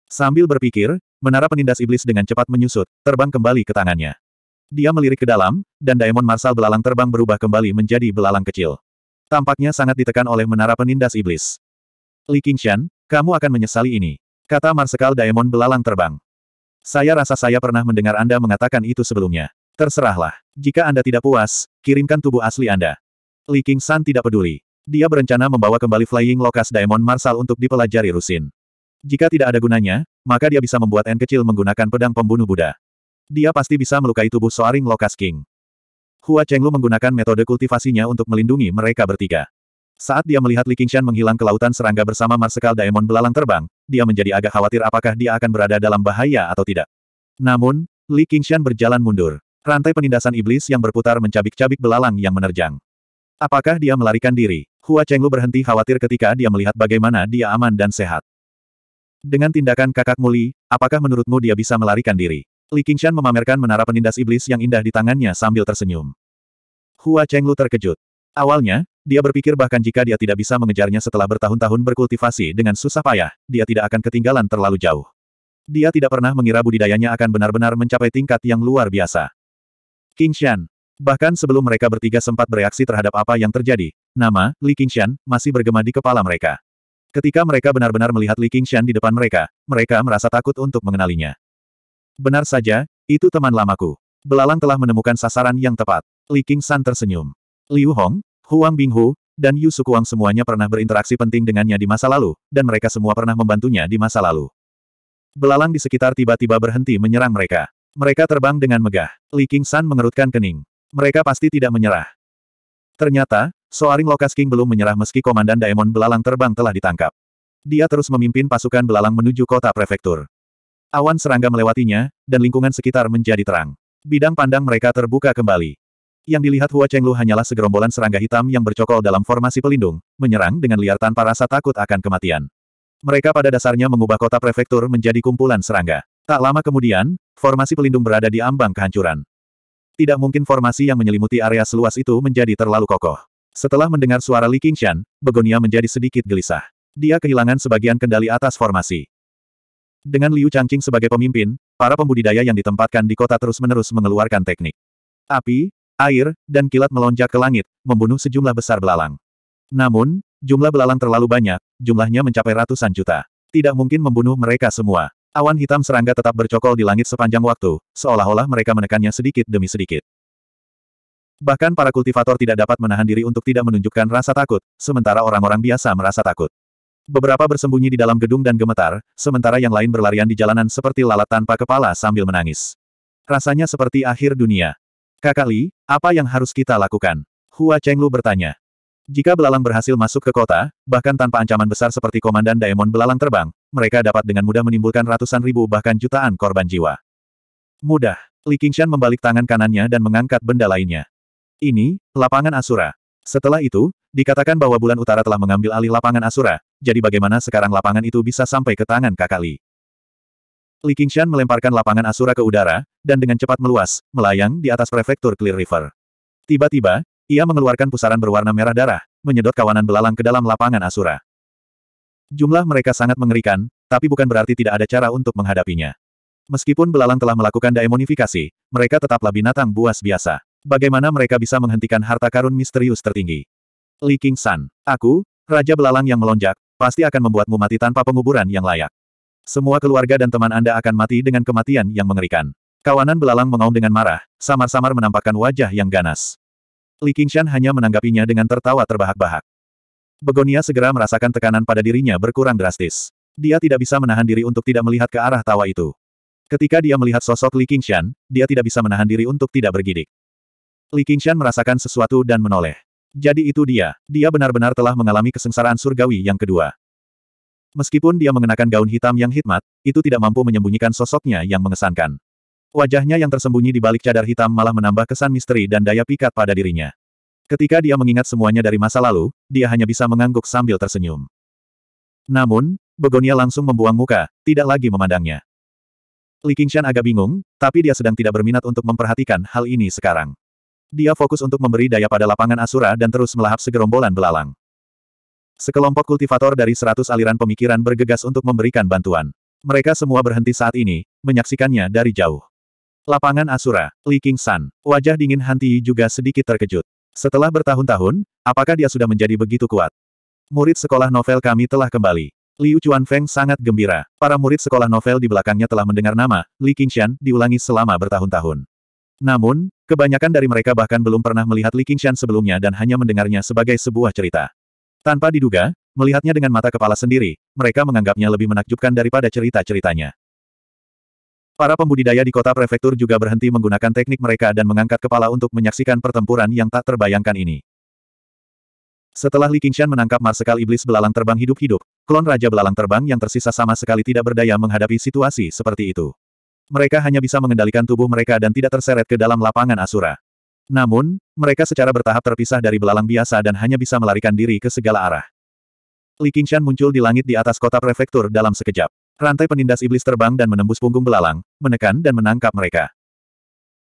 Sambil berpikir, menara penindas iblis dengan cepat menyusut, terbang kembali ke tangannya. Dia melirik ke dalam, dan Daemon Marsal belalang terbang berubah kembali menjadi belalang kecil. Tampaknya sangat ditekan oleh menara penindas iblis. Li Qingshan, kamu akan menyesali ini. Kata Marsekal Daemon belalang terbang. Saya rasa saya pernah mendengar Anda mengatakan itu sebelumnya. Terserahlah. Jika Anda tidak puas, kirimkan tubuh asli Anda. Li King San tidak peduli. Dia berencana membawa kembali Flying Locust Daemon Marshal untuk dipelajari Rusin. Jika tidak ada gunanya, maka dia bisa membuat N kecil menggunakan pedang pembunuh Buddha. Dia pasti bisa melukai tubuh Soaring Locust King. Hua Chenglu menggunakan metode kultivasinya untuk melindungi mereka bertiga. Saat dia melihat Li Qingshan menghilang ke lautan serangga bersama Marsekal Daemon belalang terbang, dia menjadi agak khawatir apakah dia akan berada dalam bahaya atau tidak. Namun, Li Qingshan berjalan mundur. Rantai penindasan iblis yang berputar mencabik-cabik belalang yang menerjang. Apakah dia melarikan diri? Hua Chenglu berhenti khawatir ketika dia melihat bagaimana dia aman dan sehat. Dengan tindakan kakak muli, apakah menurutmu dia bisa melarikan diri? Li Qingshan memamerkan menara penindas iblis yang indah di tangannya sambil tersenyum. Hua Chenglu terkejut. Awalnya, dia berpikir bahkan jika dia tidak bisa mengejarnya setelah bertahun-tahun berkultivasi dengan susah payah, dia tidak akan ketinggalan terlalu jauh. Dia tidak pernah mengira budidayanya akan benar-benar mencapai tingkat yang luar biasa. King Shan. Bahkan sebelum mereka bertiga sempat bereaksi terhadap apa yang terjadi, nama, Li Qingshan, masih bergema di kepala mereka. Ketika mereka benar-benar melihat Li Qingshan di depan mereka, mereka merasa takut untuk mengenalinya. Benar saja, itu teman lamaku. Belalang telah menemukan sasaran yang tepat. Li Qingshan tersenyum. Liu Hong, Huang Binghu, dan Yu Sukuang semuanya pernah berinteraksi penting dengannya di masa lalu, dan mereka semua pernah membantunya di masa lalu. Belalang di sekitar tiba-tiba berhenti menyerang mereka. Mereka terbang dengan megah. Li King San mengerutkan kening. Mereka pasti tidak menyerah. Ternyata, Soaring Lokas King belum menyerah meski Komandan Daemon Belalang Terbang telah ditangkap. Dia terus memimpin pasukan belalang menuju kota prefektur. Awan serangga melewatinya, dan lingkungan sekitar menjadi terang. Bidang pandang mereka terbuka kembali. Yang dilihat Hua Chenglu hanyalah segerombolan serangga hitam yang bercokol dalam formasi pelindung, menyerang dengan liar tanpa rasa takut akan kematian. Mereka pada dasarnya mengubah kota prefektur menjadi kumpulan serangga. Tak lama kemudian, formasi pelindung berada di ambang kehancuran. Tidak mungkin formasi yang menyelimuti area seluas itu menjadi terlalu kokoh. Setelah mendengar suara Li Qingshan, Begonia menjadi sedikit gelisah. Dia kehilangan sebagian kendali atas formasi. Dengan Liu Changqing sebagai pemimpin, para pembudidaya yang ditempatkan di kota terus-menerus mengeluarkan teknik. Api, air, dan kilat melonjak ke langit, membunuh sejumlah besar belalang. Namun, jumlah belalang terlalu banyak, jumlahnya mencapai ratusan juta. Tidak mungkin membunuh mereka semua. Awan hitam serangga tetap bercokol di langit sepanjang waktu, seolah-olah mereka menekannya sedikit demi sedikit. Bahkan para kultivator tidak dapat menahan diri untuk tidak menunjukkan rasa takut, sementara orang-orang biasa merasa takut. Beberapa bersembunyi di dalam gedung dan gemetar, sementara yang lain berlarian di jalanan seperti lalat tanpa kepala sambil menangis. Rasanya seperti akhir dunia. Kakak Li, apa yang harus kita lakukan? Hua Chenglu bertanya. Jika belalang berhasil masuk ke kota, bahkan tanpa ancaman besar seperti Komandan Daemon Belalang Terbang, mereka dapat dengan mudah menimbulkan ratusan ribu bahkan jutaan korban jiwa. Mudah. Li Qingshan membalik tangan kanannya dan mengangkat benda lainnya. Ini, lapangan Asura. Setelah itu, dikatakan bahwa bulan utara telah mengambil alih lapangan Asura, jadi bagaimana sekarang lapangan itu bisa sampai ke tangan Kakali? Li? Li Qingshan melemparkan lapangan Asura ke udara, dan dengan cepat meluas, melayang di atas prefektur Clear River. Tiba-tiba, ia mengeluarkan pusaran berwarna merah darah, menyedot kawanan belalang ke dalam lapangan Asura. Jumlah mereka sangat mengerikan, tapi bukan berarti tidak ada cara untuk menghadapinya. Meskipun belalang telah melakukan daemonifikasi, mereka tetaplah binatang buas biasa. Bagaimana mereka bisa menghentikan harta karun misterius tertinggi? Li Qingshan, aku, Raja Belalang yang melonjak, pasti akan membuatmu mati tanpa penguburan yang layak. Semua keluarga dan teman Anda akan mati dengan kematian yang mengerikan. Kawanan belalang mengaum dengan marah, samar-samar menampakkan wajah yang ganas. Li Qingshan hanya menanggapinya dengan tertawa terbahak-bahak. Begonia segera merasakan tekanan pada dirinya berkurang drastis. Dia tidak bisa menahan diri untuk tidak melihat ke arah tawa itu. Ketika dia melihat sosok Li Qingshan, dia tidak bisa menahan diri untuk tidak bergidik. Li Qingshan merasakan sesuatu dan menoleh. Jadi itu dia, dia benar-benar telah mengalami kesengsaraan surgawi yang kedua. Meskipun dia mengenakan gaun hitam yang hikmat, itu tidak mampu menyembunyikan sosoknya yang mengesankan. Wajahnya yang tersembunyi di balik cadar hitam malah menambah kesan misteri dan daya pikat pada dirinya. Ketika dia mengingat semuanya dari masa lalu, dia hanya bisa mengangguk sambil tersenyum. Namun, Begonia langsung membuang muka, tidak lagi memandangnya. Li Qingshan agak bingung, tapi dia sedang tidak berminat untuk memperhatikan hal ini sekarang. Dia fokus untuk memberi daya pada lapangan Asura dan terus melahap segerombolan belalang. Sekelompok kultivator dari seratus aliran pemikiran bergegas untuk memberikan bantuan. Mereka semua berhenti saat ini, menyaksikannya dari jauh. Lapangan Asura, Li King San, wajah dingin Han juga sedikit terkejut. Setelah bertahun-tahun, apakah dia sudah menjadi begitu kuat? Murid sekolah novel kami telah kembali. Liu Chuan Feng sangat gembira. Para murid sekolah novel di belakangnya telah mendengar nama Li Qingshan diulangi selama bertahun-tahun. Namun, kebanyakan dari mereka bahkan belum pernah melihat Li Qingshan sebelumnya dan hanya mendengarnya sebagai sebuah cerita. Tanpa diduga, melihatnya dengan mata kepala sendiri, mereka menganggapnya lebih menakjubkan daripada cerita-ceritanya. Para pembudidaya di kota prefektur juga berhenti menggunakan teknik mereka dan mengangkat kepala untuk menyaksikan pertempuran yang tak terbayangkan ini. Setelah Li Qingshan menangkap Marsekal Iblis Belalang Terbang hidup-hidup, klon Raja Belalang Terbang yang tersisa sama sekali tidak berdaya menghadapi situasi seperti itu. Mereka hanya bisa mengendalikan tubuh mereka dan tidak terseret ke dalam lapangan Asura. Namun, mereka secara bertahap terpisah dari belalang biasa dan hanya bisa melarikan diri ke segala arah. Li Qingshan muncul di langit di atas kota prefektur dalam sekejap. Rantai penindas iblis terbang dan menembus punggung belalang, menekan dan menangkap mereka.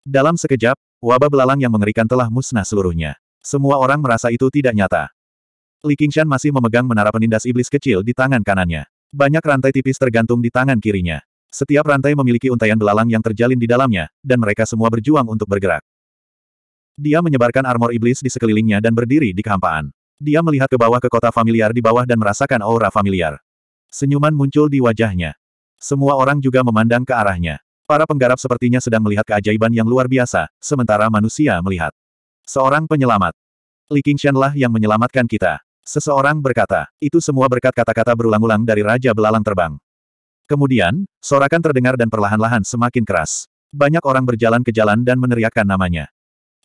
Dalam sekejap, wabah belalang yang mengerikan telah musnah seluruhnya. Semua orang merasa itu tidak nyata. Li Qingshan masih memegang menara penindas iblis kecil di tangan kanannya. Banyak rantai tipis tergantung di tangan kirinya. Setiap rantai memiliki untaian belalang yang terjalin di dalamnya, dan mereka semua berjuang untuk bergerak. Dia menyebarkan armor iblis di sekelilingnya dan berdiri di kehampaan. Dia melihat ke bawah ke kota familiar di bawah dan merasakan aura familiar. Senyuman muncul di wajahnya. Semua orang juga memandang ke arahnya. Para penggarap sepertinya sedang melihat keajaiban yang luar biasa, sementara manusia melihat. Seorang penyelamat. Li Qingshan lah yang menyelamatkan kita. Seseorang berkata, itu semua berkat kata-kata berulang-ulang dari Raja Belalang Terbang. Kemudian, sorakan terdengar dan perlahan-lahan semakin keras. Banyak orang berjalan ke jalan dan meneriakkan namanya.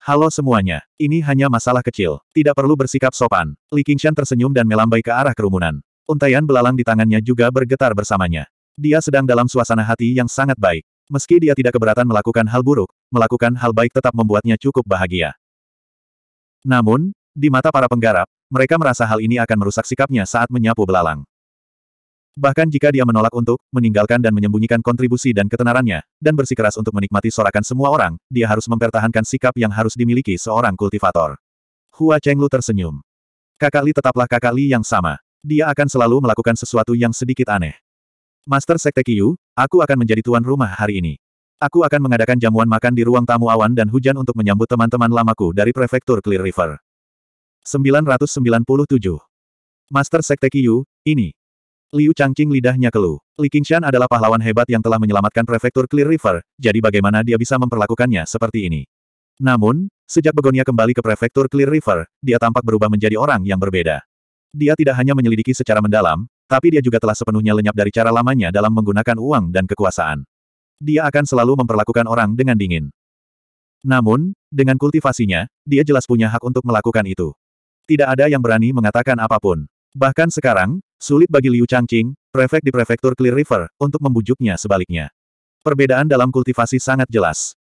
Halo semuanya, ini hanya masalah kecil, tidak perlu bersikap sopan. Li Qingshan tersenyum dan melambai ke arah kerumunan. Untaian belalang di tangannya juga bergetar bersamanya. Dia sedang dalam suasana hati yang sangat baik. Meski dia tidak keberatan melakukan hal buruk, melakukan hal baik tetap membuatnya cukup bahagia. Namun, di mata para penggarap, mereka merasa hal ini akan merusak sikapnya saat menyapu belalang. Bahkan jika dia menolak untuk meninggalkan dan menyembunyikan kontribusi dan ketenarannya, dan bersikeras untuk menikmati sorakan semua orang, dia harus mempertahankan sikap yang harus dimiliki seorang kultivator. Hua Chenglu tersenyum. Kakak Li tetaplah kakak Li yang sama. Dia akan selalu melakukan sesuatu yang sedikit aneh. Master Sekte Kiyu, aku akan menjadi tuan rumah hari ini. Aku akan mengadakan jamuan makan di ruang tamu awan dan hujan untuk menyambut teman-teman lamaku dari prefektur Clear River. 997. Master Sekte Kiyu, ini, Liu Changqing lidahnya keluh. Li Qingshan adalah pahlawan hebat yang telah menyelamatkan prefektur Clear River, jadi bagaimana dia bisa memperlakukannya seperti ini? Namun, sejak Begonia kembali ke prefektur Clear River, dia tampak berubah menjadi orang yang berbeda. Dia tidak hanya menyelidiki secara mendalam, tapi dia juga telah sepenuhnya lenyap dari cara lamanya dalam menggunakan uang dan kekuasaan. Dia akan selalu memperlakukan orang dengan dingin. Namun, dengan kultivasinya, dia jelas punya hak untuk melakukan itu. Tidak ada yang berani mengatakan apapun. Bahkan sekarang, sulit bagi Liu Changqing, prefek di prefektur Clear River, untuk membujuknya sebaliknya. Perbedaan dalam kultivasi sangat jelas.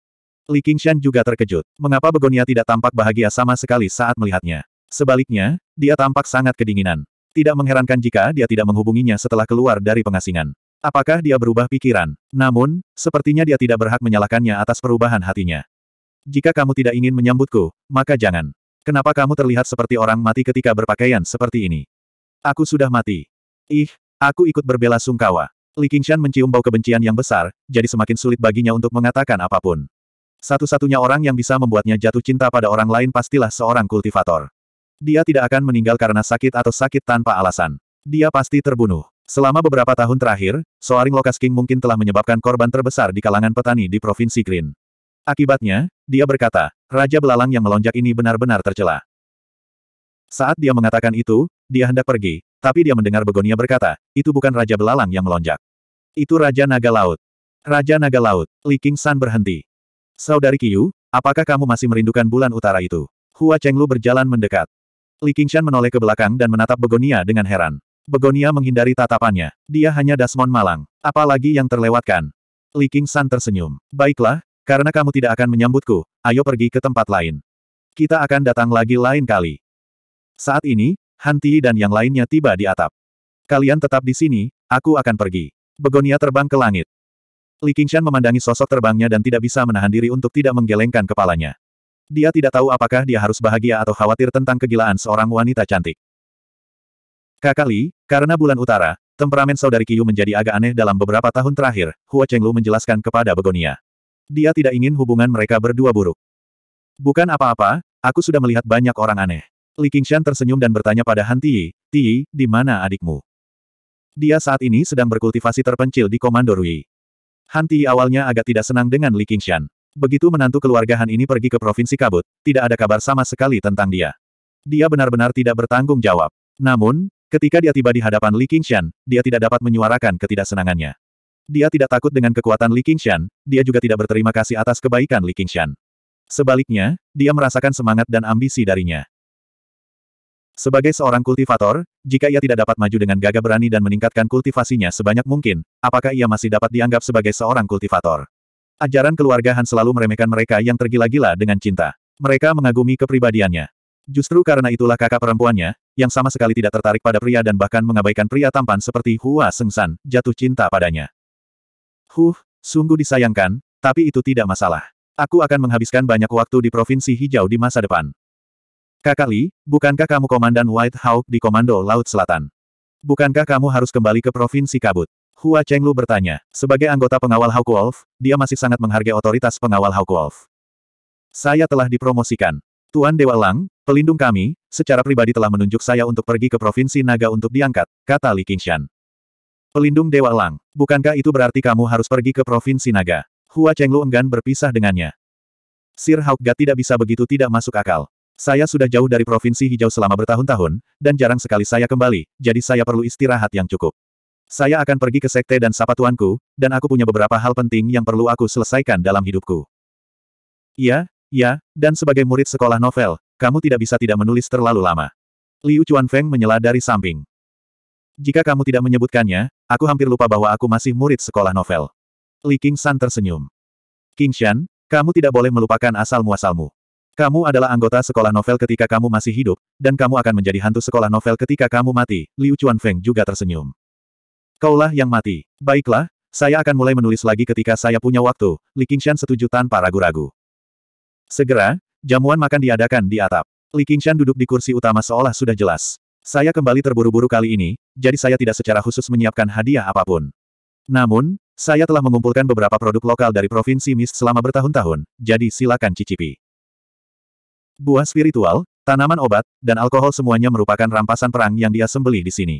Li Qingshan juga terkejut. Mengapa Begonia tidak tampak bahagia sama sekali saat melihatnya? Sebaliknya, dia tampak sangat kedinginan. Tidak mengherankan jika dia tidak menghubunginya setelah keluar dari pengasingan. Apakah dia berubah pikiran? Namun, sepertinya dia tidak berhak menyalahkannya atas perubahan hatinya. Jika kamu tidak ingin menyambutku, maka jangan. Kenapa kamu terlihat seperti orang mati ketika berpakaian seperti ini? Aku sudah mati. Ih, aku ikut berbela sungkawa. Li Qingshan mencium bau kebencian yang besar, jadi semakin sulit baginya untuk mengatakan apapun. Satu-satunya orang yang bisa membuatnya jatuh cinta pada orang lain pastilah seorang kultivator. Dia tidak akan meninggal karena sakit atau sakit tanpa alasan. Dia pasti terbunuh. Selama beberapa tahun terakhir, Soaring Lokas King mungkin telah menyebabkan korban terbesar di kalangan petani di Provinsi Green. Akibatnya, dia berkata, Raja Belalang yang melonjak ini benar-benar tercela. Saat dia mengatakan itu, dia hendak pergi, tapi dia mendengar Begonia berkata, itu bukan Raja Belalang yang melonjak. Itu Raja Naga Laut. Raja Naga Laut, Li King San berhenti. Saudari Qiu, apakah kamu masih merindukan bulan utara itu? Hua Chenglu berjalan mendekat. Li Qingshan menoleh ke belakang dan menatap Begonia dengan heran. Begonia menghindari tatapannya. Dia hanya Dasmon Malang. Apalagi yang terlewatkan. Li Qingshan tersenyum. Baiklah, karena kamu tidak akan menyambutku, ayo pergi ke tempat lain. Kita akan datang lagi lain kali. Saat ini, Hanti dan yang lainnya tiba di atap. Kalian tetap di sini, aku akan pergi. Begonia terbang ke langit. Li Qingshan memandangi sosok terbangnya dan tidak bisa menahan diri untuk tidak menggelengkan kepalanya. Dia tidak tahu apakah dia harus bahagia atau khawatir tentang kegilaan seorang wanita cantik. Kakak Li, karena bulan utara, temperamen saudari Kiyu menjadi agak aneh dalam beberapa tahun terakhir, Hua Chenglu menjelaskan kepada Begonia. Dia tidak ingin hubungan mereka berdua buruk. Bukan apa-apa, aku sudah melihat banyak orang aneh. Li Qingshan tersenyum dan bertanya pada Han Tiyi, Tiyi, di mana adikmu? Dia saat ini sedang berkultivasi terpencil di Komando Rui. Han Tiyi awalnya agak tidak senang dengan Li Qingshan. Begitu menantu keluarga Han ini pergi ke Provinsi Kabut, tidak ada kabar sama sekali tentang dia. Dia benar-benar tidak bertanggung jawab. Namun, ketika dia tiba di hadapan Li Qingshan, dia tidak dapat menyuarakan ketidaksenangannya. Dia tidak takut dengan kekuatan Li Qingshan, dia juga tidak berterima kasih atas kebaikan Li Qingshan. Sebaliknya, dia merasakan semangat dan ambisi darinya. Sebagai seorang kultivator, jika ia tidak dapat maju dengan gagah berani dan meningkatkan kultivasinya sebanyak mungkin, apakah ia masih dapat dianggap sebagai seorang kultivator? Ajaran keluarga Han selalu meremehkan mereka yang tergila-gila dengan cinta. Mereka mengagumi kepribadiannya. Justru karena itulah kakak perempuannya, yang sama sekali tidak tertarik pada pria dan bahkan mengabaikan pria tampan seperti Hua Sengsan, jatuh cinta padanya. Huh, sungguh disayangkan, tapi itu tidak masalah. Aku akan menghabiskan banyak waktu di Provinsi Hijau di masa depan. Kakak Li, bukankah kamu komandan White Hawk di Komando Laut Selatan? Bukankah kamu harus kembali ke Provinsi Kabut? Hua Chenglu bertanya. Sebagai anggota pengawal Hawk Wolf, dia masih sangat menghargai otoritas pengawal Hawk Wolf. Saya telah dipromosikan. Tuan Dewa Lang, pelindung kami, secara pribadi telah menunjuk saya untuk pergi ke Provinsi Naga untuk diangkat, kata Li Qingshan. Pelindung Dewa Lang, bukankah itu berarti kamu harus pergi ke Provinsi Naga? Hua Chenglu enggan berpisah dengannya. Sir Hawk tidak bisa begitu tidak masuk akal. Saya sudah jauh dari Provinsi Hijau selama bertahun-tahun, dan jarang sekali saya kembali, jadi saya perlu istirahat yang cukup. Saya akan pergi ke sekte dan sapatuanku, dan aku punya beberapa hal penting yang perlu aku selesaikan dalam hidupku. Ya, iya, dan sebagai murid sekolah novel, kamu tidak bisa tidak menulis terlalu lama. Liu Feng menyela dari samping. Jika kamu tidak menyebutkannya, aku hampir lupa bahwa aku masih murid sekolah novel. Li King San tersenyum. King Shan, kamu tidak boleh melupakan asal-muasalmu. Kamu adalah anggota sekolah novel ketika kamu masih hidup, dan kamu akan menjadi hantu sekolah novel ketika kamu mati. Liu Chuan Feng juga tersenyum. Kaulah yang mati. Baiklah, saya akan mulai menulis lagi ketika saya punya waktu. Li Qingshan setuju tanpa ragu-ragu. Segera, jamuan makan diadakan di atap. Li Qingshan duduk di kursi utama seolah sudah jelas. Saya kembali terburu-buru kali ini, jadi saya tidak secara khusus menyiapkan hadiah apapun. Namun, saya telah mengumpulkan beberapa produk lokal dari Provinsi Mist selama bertahun-tahun, jadi silakan cicipi. Buah spiritual, tanaman obat, dan alkohol semuanya merupakan rampasan perang yang dia sembeli di sini.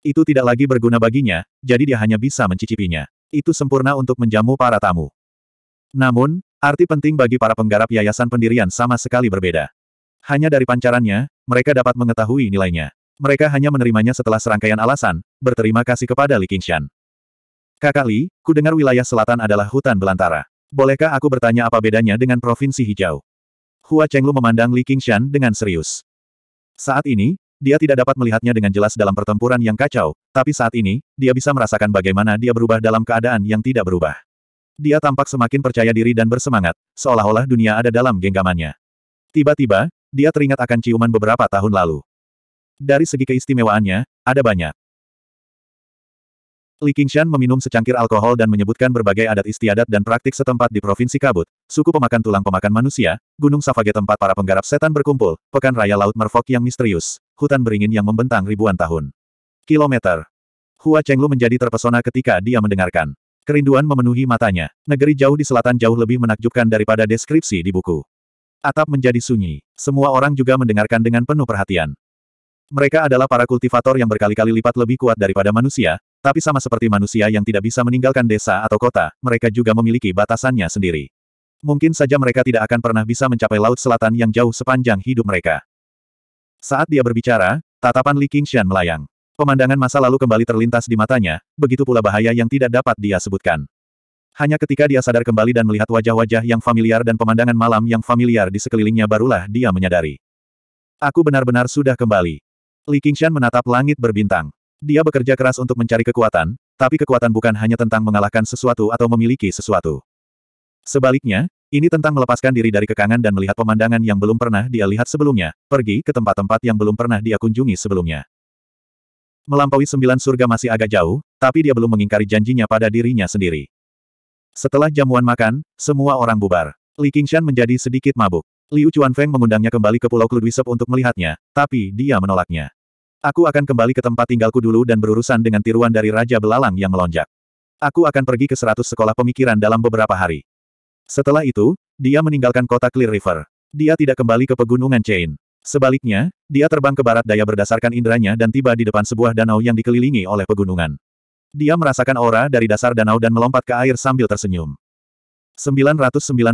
Itu tidak lagi berguna baginya, jadi dia hanya bisa mencicipinya. Itu sempurna untuk menjamu para tamu. Namun, arti penting bagi para penggarap yayasan pendirian sama sekali berbeda. Hanya dari pancarannya, mereka dapat mengetahui nilainya. Mereka hanya menerimanya setelah serangkaian alasan, berterima kasih kepada Li Qingshan. Kakak Li, ku dengar wilayah selatan adalah hutan belantara. Bolehkah aku bertanya apa bedanya dengan provinsi hijau? Hua Chenglu memandang Li Qingshan dengan serius. Saat ini, dia tidak dapat melihatnya dengan jelas dalam pertempuran yang kacau, tapi saat ini, dia bisa merasakan bagaimana dia berubah dalam keadaan yang tidak berubah. Dia tampak semakin percaya diri dan bersemangat, seolah-olah dunia ada dalam genggamannya. Tiba-tiba, dia teringat akan ciuman beberapa tahun lalu. Dari segi keistimewaannya, ada banyak. Li Qingshan meminum secangkir alkohol dan menyebutkan berbagai adat istiadat dan praktik setempat di Provinsi Kabut, suku pemakan tulang pemakan manusia, gunung Savage tempat para penggarap setan berkumpul, pekan raya Laut Merfok yang misterius, hutan beringin yang membentang ribuan tahun. Kilometer. Hua Chenglu menjadi terpesona ketika dia mendengarkan. Kerinduan memenuhi matanya. Negeri jauh di selatan jauh lebih menakjubkan daripada deskripsi di buku. Atap menjadi sunyi. Semua orang juga mendengarkan dengan penuh perhatian. Mereka adalah para kultivator yang berkali-kali lipat lebih kuat daripada manusia, tapi sama seperti manusia yang tidak bisa meninggalkan desa atau kota, mereka juga memiliki batasannya sendiri. Mungkin saja mereka tidak akan pernah bisa mencapai Laut Selatan yang jauh sepanjang hidup mereka. Saat dia berbicara, tatapan Li Qingshan melayang. Pemandangan masa lalu kembali terlintas di matanya, begitu pula bahaya yang tidak dapat dia sebutkan. Hanya ketika dia sadar kembali dan melihat wajah-wajah yang familiar dan pemandangan malam yang familiar di sekelilingnya barulah dia menyadari. Aku benar-benar sudah kembali. Li Qingshan menatap langit berbintang. Dia bekerja keras untuk mencari kekuatan, tapi kekuatan bukan hanya tentang mengalahkan sesuatu atau memiliki sesuatu. Sebaliknya, ini tentang melepaskan diri dari kekangan dan melihat pemandangan yang belum pernah dia lihat sebelumnya, pergi ke tempat-tempat yang belum pernah dia kunjungi sebelumnya. Melampaui sembilan surga masih agak jauh, tapi dia belum mengingkari janjinya pada dirinya sendiri. Setelah jamuan makan, semua orang bubar. Li Qingshan menjadi sedikit mabuk. Liu Chuanfeng mengundangnya kembali ke Pulau Kludwisep untuk melihatnya, tapi dia menolaknya. Aku akan kembali ke tempat tinggalku dulu dan berurusan dengan tiruan dari Raja Belalang yang melonjak. Aku akan pergi ke seratus sekolah pemikiran dalam beberapa hari. Setelah itu, dia meninggalkan kota Clear River. Dia tidak kembali ke pegunungan Chain. Sebaliknya, dia terbang ke barat daya berdasarkan inderanya dan tiba di depan sebuah danau yang dikelilingi oleh pegunungan. Dia merasakan aura dari dasar danau dan melompat ke air sambil tersenyum. 998.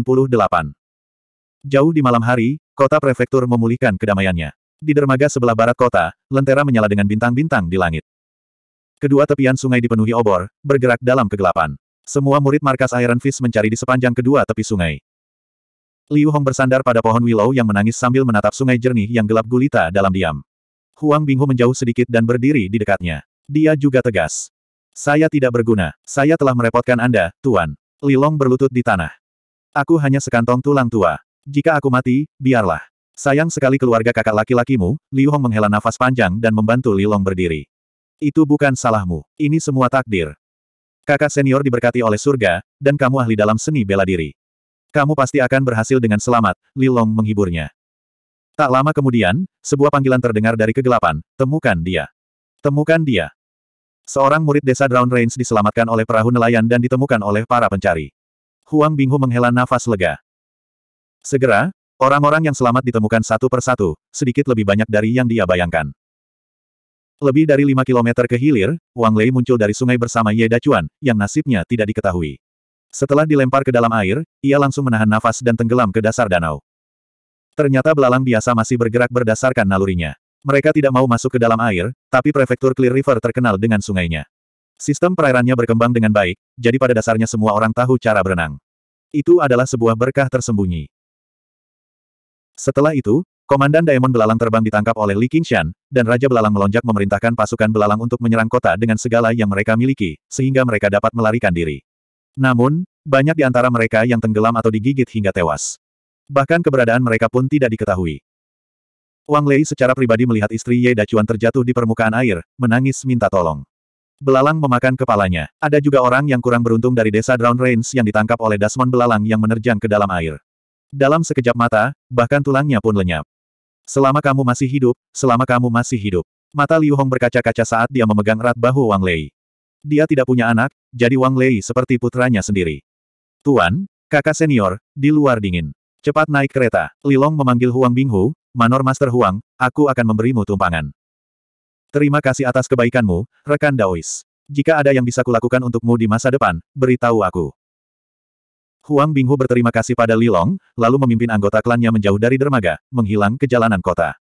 Jauh di malam hari, kota prefektur memulihkan kedamaiannya. Di dermaga sebelah barat kota, lentera menyala dengan bintang-bintang di langit. Kedua tepian sungai dipenuhi obor, bergerak dalam kegelapan. Semua murid markas Iron Fist mencari di sepanjang kedua tepi sungai. Liu Hong bersandar pada pohon willow yang menangis sambil menatap sungai jernih yang gelap gulita dalam diam. Huang Binghu menjauh sedikit dan berdiri di dekatnya. Dia juga tegas. Saya tidak berguna. Saya telah merepotkan Anda, Tuan. Li Long berlutut di tanah. Aku hanya sekantong tulang tua. Jika aku mati, biarlah. Sayang sekali keluarga kakak laki-lakimu, Liu Hong menghela nafas panjang dan membantu Li Long berdiri. Itu bukan salahmu, ini semua takdir. Kakak senior diberkati oleh surga, dan kamu ahli dalam seni bela diri. Kamu pasti akan berhasil dengan selamat, Li Long menghiburnya. Tak lama kemudian, sebuah panggilan terdengar dari kegelapan, temukan dia. Temukan dia. Seorang murid desa Drown Range diselamatkan oleh perahu nelayan dan ditemukan oleh para pencari. Huang Binghu menghela nafas lega. Segera, Orang-orang yang selamat ditemukan satu persatu, sedikit lebih banyak dari yang dia bayangkan. Lebih dari lima kilometer ke hilir, Wang Lei muncul dari sungai bersama Ye Dacuan, yang nasibnya tidak diketahui. Setelah dilempar ke dalam air, ia langsung menahan nafas dan tenggelam ke dasar danau. Ternyata belalang biasa masih bergerak berdasarkan nalurinya. Mereka tidak mau masuk ke dalam air, tapi prefektur Clear River terkenal dengan sungainya. Sistem perairannya berkembang dengan baik, jadi pada dasarnya semua orang tahu cara berenang. Itu adalah sebuah berkah tersembunyi. Setelah itu, Komandan Daemon Belalang terbang ditangkap oleh Li Qingshan, dan Raja Belalang melonjak memerintahkan pasukan Belalang untuk menyerang kota dengan segala yang mereka miliki, sehingga mereka dapat melarikan diri. Namun, banyak di antara mereka yang tenggelam atau digigit hingga tewas. Bahkan keberadaan mereka pun tidak diketahui. Wang Lei secara pribadi melihat istri Ye Dacuan terjatuh di permukaan air, menangis minta tolong. Belalang memakan kepalanya. Ada juga orang yang kurang beruntung dari desa Drown Rains yang ditangkap oleh Dasmon Belalang yang menerjang ke dalam air. Dalam sekejap mata, bahkan tulangnya pun lenyap. Selama kamu masih hidup, selama kamu masih hidup. Mata Liu Hong berkaca-kaca saat dia memegang erat bahu Wang Lei. Dia tidak punya anak, jadi Wang Lei seperti putranya sendiri. Tuan, kakak senior, di luar dingin. Cepat naik kereta. Li Long memanggil Huang Binghu, Manor Master Huang, aku akan memberimu tumpangan. Terima kasih atas kebaikanmu, rekan Daois. Jika ada yang bisa kulakukan untukmu di masa depan, beritahu aku. Huang Binghu berterima kasih pada Li Long, lalu memimpin anggota klannya menjauh dari dermaga, menghilang ke jalanan kota.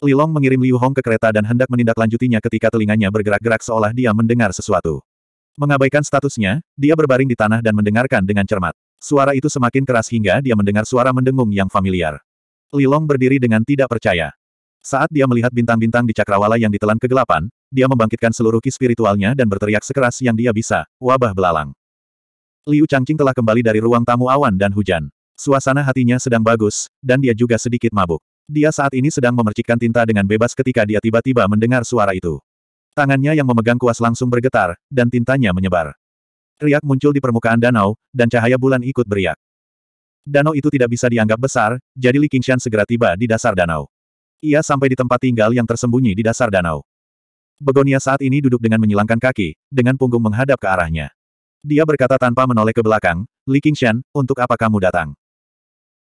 Li Long mengirim Liu Hong ke kereta dan hendak menindaklanjutinya ketika telinganya bergerak-gerak seolah dia mendengar sesuatu. Mengabaikan statusnya, dia berbaring di tanah dan mendengarkan dengan cermat. Suara itu semakin keras hingga dia mendengar suara mendengung yang familiar. Li Long berdiri dengan tidak percaya. Saat dia melihat bintang-bintang di cakrawala yang ditelan kegelapan, dia membangkitkan seluruh ki spiritualnya dan berteriak sekeras yang dia bisa, wabah belalang. Liu Changqing telah kembali dari ruang tamu awan dan hujan. Suasana hatinya sedang bagus, dan dia juga sedikit mabuk. Dia saat ini sedang memercikkan tinta dengan bebas ketika dia tiba-tiba mendengar suara itu. Tangannya yang memegang kuas langsung bergetar, dan tintanya menyebar. Riak muncul di permukaan danau, dan cahaya bulan ikut beriak. Danau itu tidak bisa dianggap besar, jadi Li Qingshan segera tiba di dasar danau. Ia sampai di tempat tinggal yang tersembunyi di dasar danau. Begonia saat ini duduk dengan menyilangkan kaki, dengan punggung menghadap ke arahnya. Dia berkata tanpa menoleh ke belakang, Li Qingshan, untuk apa kamu datang?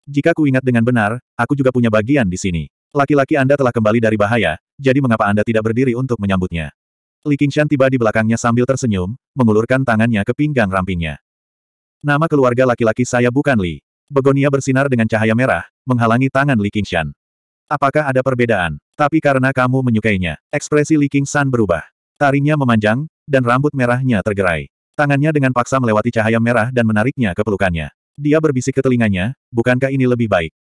Jika ku ingat dengan benar, aku juga punya bagian di sini. Laki-laki Anda telah kembali dari bahaya, jadi mengapa Anda tidak berdiri untuk menyambutnya? Li Qingshan tiba di belakangnya sambil tersenyum, mengulurkan tangannya ke pinggang rampingnya. Nama keluarga laki-laki saya bukan Li. Begonia bersinar dengan cahaya merah, menghalangi tangan Li Qingshan. Apakah ada perbedaan? Tapi karena kamu menyukainya, ekspresi Li Qingshan berubah. Taringnya memanjang, dan rambut merahnya tergerai. Tangannya dengan paksa melewati cahaya merah dan menariknya ke pelukannya. Dia berbisik ke telinganya, bukankah ini lebih baik?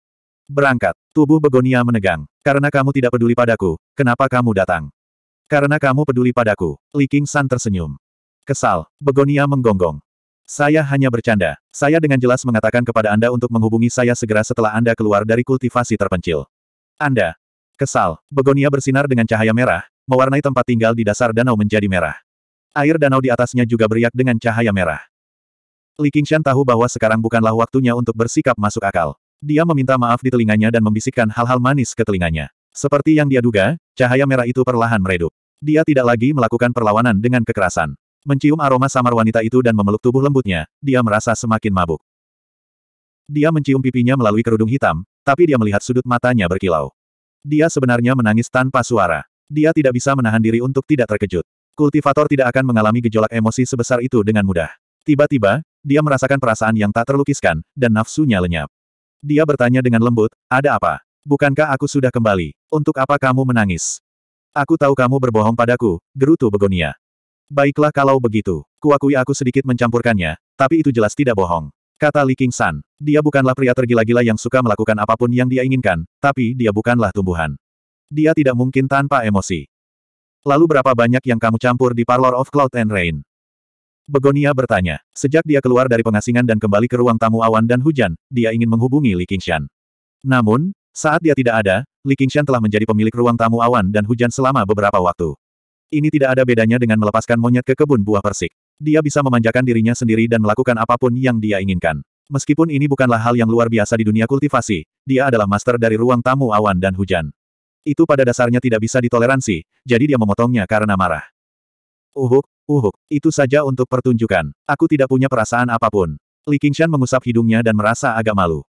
Berangkat. Tubuh Begonia menegang. Karena kamu tidak peduli padaku, kenapa kamu datang? Karena kamu peduli padaku. Li King San tersenyum. Kesal. Begonia menggonggong. Saya hanya bercanda. Saya dengan jelas mengatakan kepada Anda untuk menghubungi saya segera setelah Anda keluar dari kultivasi terpencil. Anda. Kesal. Begonia bersinar dengan cahaya merah, mewarnai tempat tinggal di dasar danau menjadi merah. Air danau di atasnya juga beriak dengan cahaya merah. Li Qingshan tahu bahwa sekarang bukanlah waktunya untuk bersikap masuk akal. Dia meminta maaf di telinganya dan membisikkan hal-hal manis ke telinganya. Seperti yang dia duga, cahaya merah itu perlahan meredup. Dia tidak lagi melakukan perlawanan dengan kekerasan. Mencium aroma samar wanita itu dan memeluk tubuh lembutnya, dia merasa semakin mabuk. Dia mencium pipinya melalui kerudung hitam, tapi dia melihat sudut matanya berkilau. Dia sebenarnya menangis tanpa suara. Dia tidak bisa menahan diri untuk tidak terkejut. Kultivator tidak akan mengalami gejolak emosi sebesar itu dengan mudah. Tiba-tiba, dia merasakan perasaan yang tak terlukiskan, dan nafsunya lenyap. Dia bertanya dengan lembut, ada apa? Bukankah aku sudah kembali? Untuk apa kamu menangis? Aku tahu kamu berbohong padaku, gerutu Begonia. Baiklah kalau begitu. Kuakui aku sedikit mencampurkannya, tapi itu jelas tidak bohong. Kata Li King San. Dia bukanlah pria tergila-gila yang suka melakukan apapun yang dia inginkan, tapi dia bukanlah tumbuhan. Dia tidak mungkin tanpa emosi. Lalu berapa banyak yang kamu campur di Parlor of Cloud and Rain? Begonia bertanya. Sejak dia keluar dari pengasingan dan kembali ke ruang tamu awan dan hujan, dia ingin menghubungi Li Qingshan. Namun, saat dia tidak ada, Li Qingshan telah menjadi pemilik ruang tamu awan dan hujan selama beberapa waktu. Ini tidak ada bedanya dengan melepaskan monyet ke kebun buah persik. Dia bisa memanjakan dirinya sendiri dan melakukan apapun yang dia inginkan. Meskipun ini bukanlah hal yang luar biasa di dunia kultivasi, dia adalah master dari ruang tamu awan dan hujan. Itu pada dasarnya tidak bisa ditoleransi, jadi dia memotongnya karena marah. Uhuk, uhuk, itu saja untuk pertunjukan. Aku tidak punya perasaan apapun. Li Qingshan mengusap hidungnya dan merasa agak malu.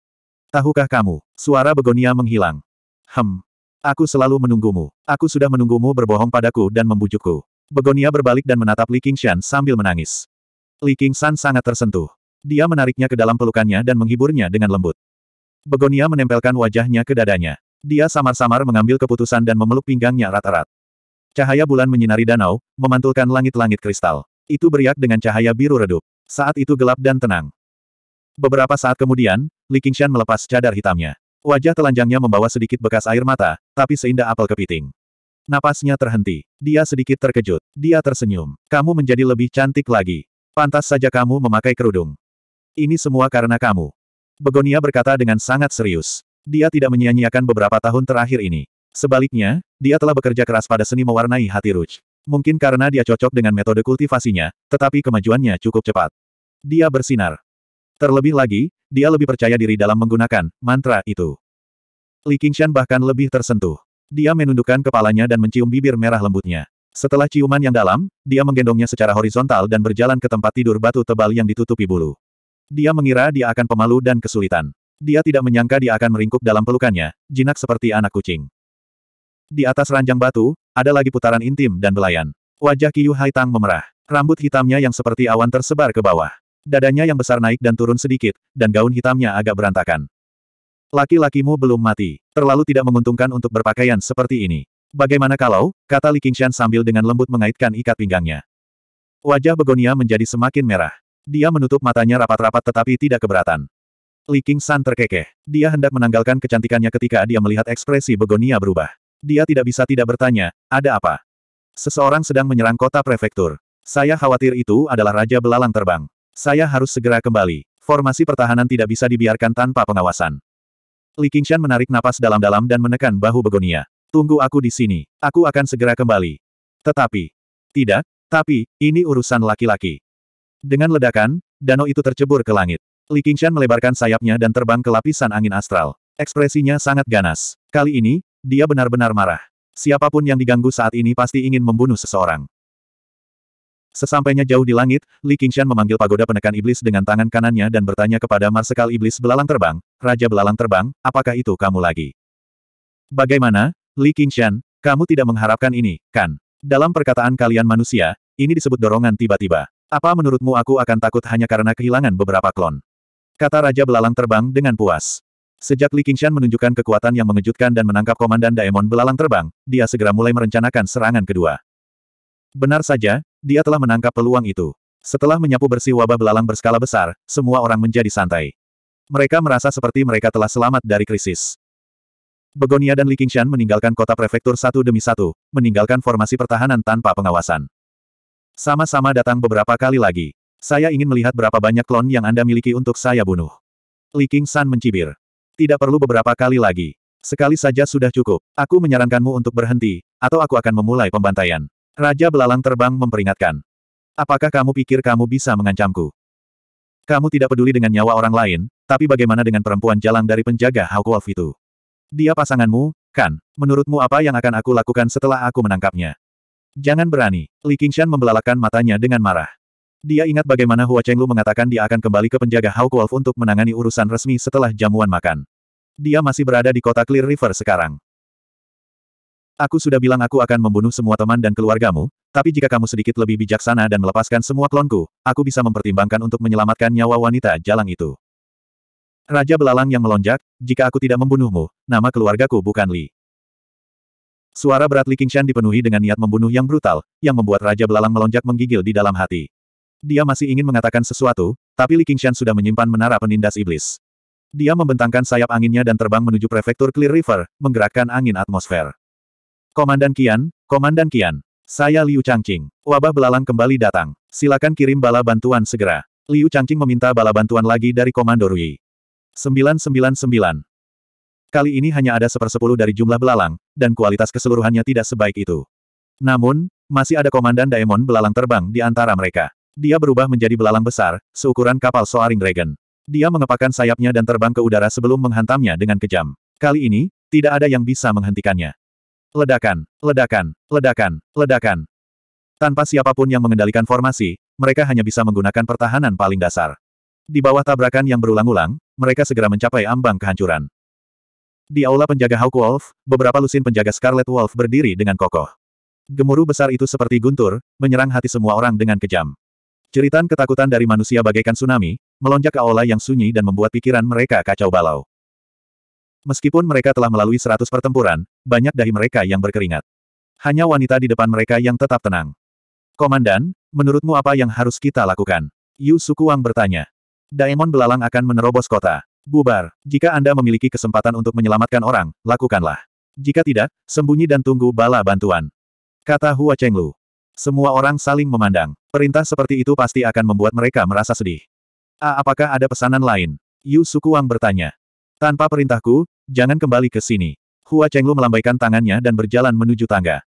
Tahukah kamu, suara begonia menghilang. Hem. Aku selalu menunggumu. Aku sudah menunggumu berbohong padaku dan membujukku. Begonia berbalik dan menatap Li Qingshan sambil menangis. Li Qingshan sangat tersentuh. Dia menariknya ke dalam pelukannya dan menghiburnya dengan lembut. Begonia menempelkan wajahnya ke dadanya. Dia samar-samar mengambil keputusan dan memeluk pinggangnya rata-rat. Cahaya bulan menyinari danau, memantulkan langit-langit kristal. Itu beriak dengan cahaya biru redup. Saat itu gelap dan tenang. Beberapa saat kemudian, Li Qingshan melepas cadar hitamnya. Wajah telanjangnya membawa sedikit bekas air mata, tapi seindah apel kepiting. Napasnya terhenti. Dia sedikit terkejut. Dia tersenyum. Kamu menjadi lebih cantik lagi. Pantas saja kamu memakai kerudung. Ini semua karena kamu. Begonia berkata dengan sangat serius. Dia tidak menyia-nyiakan beberapa tahun terakhir ini. Sebaliknya, dia telah bekerja keras pada seni mewarnai hati Ruj. Mungkin karena dia cocok dengan metode kultivasinya, tetapi kemajuannya cukup cepat. Dia bersinar. Terlebih lagi, dia lebih percaya diri dalam menggunakan mantra itu. Li Qingshan bahkan lebih tersentuh. Dia menundukkan kepalanya dan mencium bibir merah lembutnya. Setelah ciuman yang dalam, dia menggendongnya secara horizontal dan berjalan ke tempat tidur batu tebal yang ditutupi bulu. Dia mengira dia akan pemalu dan kesulitan. Dia tidak menyangka dia akan meringkuk dalam pelukannya, jinak seperti anak kucing. Di atas ranjang batu, ada lagi putaran intim dan belayan. Wajah Kiyu Haitang memerah. Rambut hitamnya yang seperti awan tersebar ke bawah. Dadanya yang besar naik dan turun sedikit, dan gaun hitamnya agak berantakan. Laki-lakimu belum mati. Terlalu tidak menguntungkan untuk berpakaian seperti ini. Bagaimana kalau, kata Li Qingshan sambil dengan lembut mengaitkan ikat pinggangnya. Wajah Begonia menjadi semakin merah. Dia menutup matanya rapat-rapat tetapi tidak keberatan. Li King San terkekeh. Dia hendak menanggalkan kecantikannya ketika dia melihat ekspresi Begonia berubah. Dia tidak bisa tidak bertanya, ada apa? Seseorang sedang menyerang kota prefektur. Saya khawatir itu adalah Raja Belalang Terbang. Saya harus segera kembali. Formasi pertahanan tidak bisa dibiarkan tanpa pengawasan. Li Qingshan menarik napas dalam-dalam dan menekan bahu Begonia. Tunggu aku di sini. Aku akan segera kembali. Tetapi. Tidak, tapi, ini urusan laki-laki. Dengan ledakan, danau itu tercebur ke langit. Li Qingshan melebarkan sayapnya dan terbang ke lapisan angin astral. Ekspresinya sangat ganas. Kali ini, dia benar-benar marah. Siapapun yang diganggu saat ini pasti ingin membunuh seseorang. Sesampainya jauh di langit, Li Qingshan memanggil pagoda penekan iblis dengan tangan kanannya dan bertanya kepada Marsekal Iblis Belalang Terbang, Raja Belalang Terbang, apakah itu kamu lagi? Bagaimana, Li Qingshan, kamu tidak mengharapkan ini, kan? Dalam perkataan kalian manusia, ini disebut dorongan tiba-tiba. Apa menurutmu aku akan takut hanya karena kehilangan beberapa klon? Kata Raja Belalang terbang dengan puas. Sejak Li Qingshan menunjukkan kekuatan yang mengejutkan dan menangkap Komandan Daemon Belalang terbang, dia segera mulai merencanakan serangan kedua. Benar saja, dia telah menangkap peluang itu. Setelah menyapu bersih wabah belalang berskala besar, semua orang menjadi santai. Mereka merasa seperti mereka telah selamat dari krisis. Begonia dan Li Qingshan meninggalkan kota prefektur satu demi satu, meninggalkan formasi pertahanan tanpa pengawasan. Sama-sama datang beberapa kali lagi. Saya ingin melihat berapa banyak klon yang Anda miliki untuk saya bunuh. Li King San mencibir. Tidak perlu beberapa kali lagi. Sekali saja sudah cukup. Aku menyarankanmu untuk berhenti, atau aku akan memulai pembantaian. Raja Belalang Terbang memperingatkan. Apakah kamu pikir kamu bisa mengancamku? Kamu tidak peduli dengan nyawa orang lain, tapi bagaimana dengan perempuan jalang dari penjaga Hawk Wolf itu? Dia pasanganmu, kan? Menurutmu apa yang akan aku lakukan setelah aku menangkapnya? Jangan berani. Li Qingshan membelalakan matanya dengan marah. Dia ingat bagaimana Hua Chenglu mengatakan dia akan kembali ke penjaga Hawk Wolf untuk menangani urusan resmi setelah jamuan makan. Dia masih berada di kota Clear River sekarang. Aku sudah bilang aku akan membunuh semua teman dan keluargamu, tapi jika kamu sedikit lebih bijaksana dan melepaskan semua klonku, aku bisa mempertimbangkan untuk menyelamatkan nyawa wanita jalang itu. Raja Belalang yang melonjak, jika aku tidak membunuhmu, nama keluargaku bukan Li. Suara berat Li Qingshan dipenuhi dengan niat membunuh yang brutal, yang membuat Raja Belalang melonjak menggigil di dalam hati. Dia masih ingin mengatakan sesuatu, tapi Li Qingshan sudah menyimpan menara penindas iblis. Dia membentangkan sayap anginnya dan terbang menuju prefektur Clear River, menggerakkan angin atmosfer. Komandan Qian, Komandan Qian, saya Liu Changqing. Wabah belalang kembali datang. Silakan kirim bala bantuan segera. Liu Changqing meminta bala bantuan lagi dari Komando Rui. 999. Kali ini hanya ada sepersepuluh dari jumlah belalang, dan kualitas keseluruhannya tidak sebaik itu. Namun, masih ada Komandan Daemon belalang terbang di antara mereka. Dia berubah menjadi belalang besar, seukuran kapal Soaring Dragon. Dia mengepakkan sayapnya dan terbang ke udara sebelum menghantamnya dengan kejam. Kali ini, tidak ada yang bisa menghentikannya. Ledakan, ledakan, ledakan, ledakan. Tanpa siapapun yang mengendalikan formasi, mereka hanya bisa menggunakan pertahanan paling dasar. Di bawah tabrakan yang berulang-ulang, mereka segera mencapai ambang kehancuran. Di aula penjaga Hawk Wolf, beberapa lusin penjaga Scarlet Wolf berdiri dengan kokoh. Gemuruh besar itu seperti guntur, menyerang hati semua orang dengan kejam. Ceritan ketakutan dari manusia bagaikan tsunami, melonjak ke aula yang sunyi dan membuat pikiran mereka kacau balau. Meskipun mereka telah melalui seratus pertempuran, banyak dari mereka yang berkeringat. Hanya wanita di depan mereka yang tetap tenang. Komandan, menurutmu apa yang harus kita lakukan? Yu Sukuang bertanya. Daemon belalang akan menerobos kota. Bubar, jika Anda memiliki kesempatan untuk menyelamatkan orang, lakukanlah. Jika tidak, sembunyi dan tunggu bala bantuan. Kata Hua Chenglu. Semua orang saling memandang. Perintah seperti itu pasti akan membuat mereka merasa sedih. A, apakah ada pesanan lain? Yu Sukuang bertanya. Tanpa perintahku, jangan kembali ke sini. Hua Chenglu melambaikan tangannya dan berjalan menuju tangga.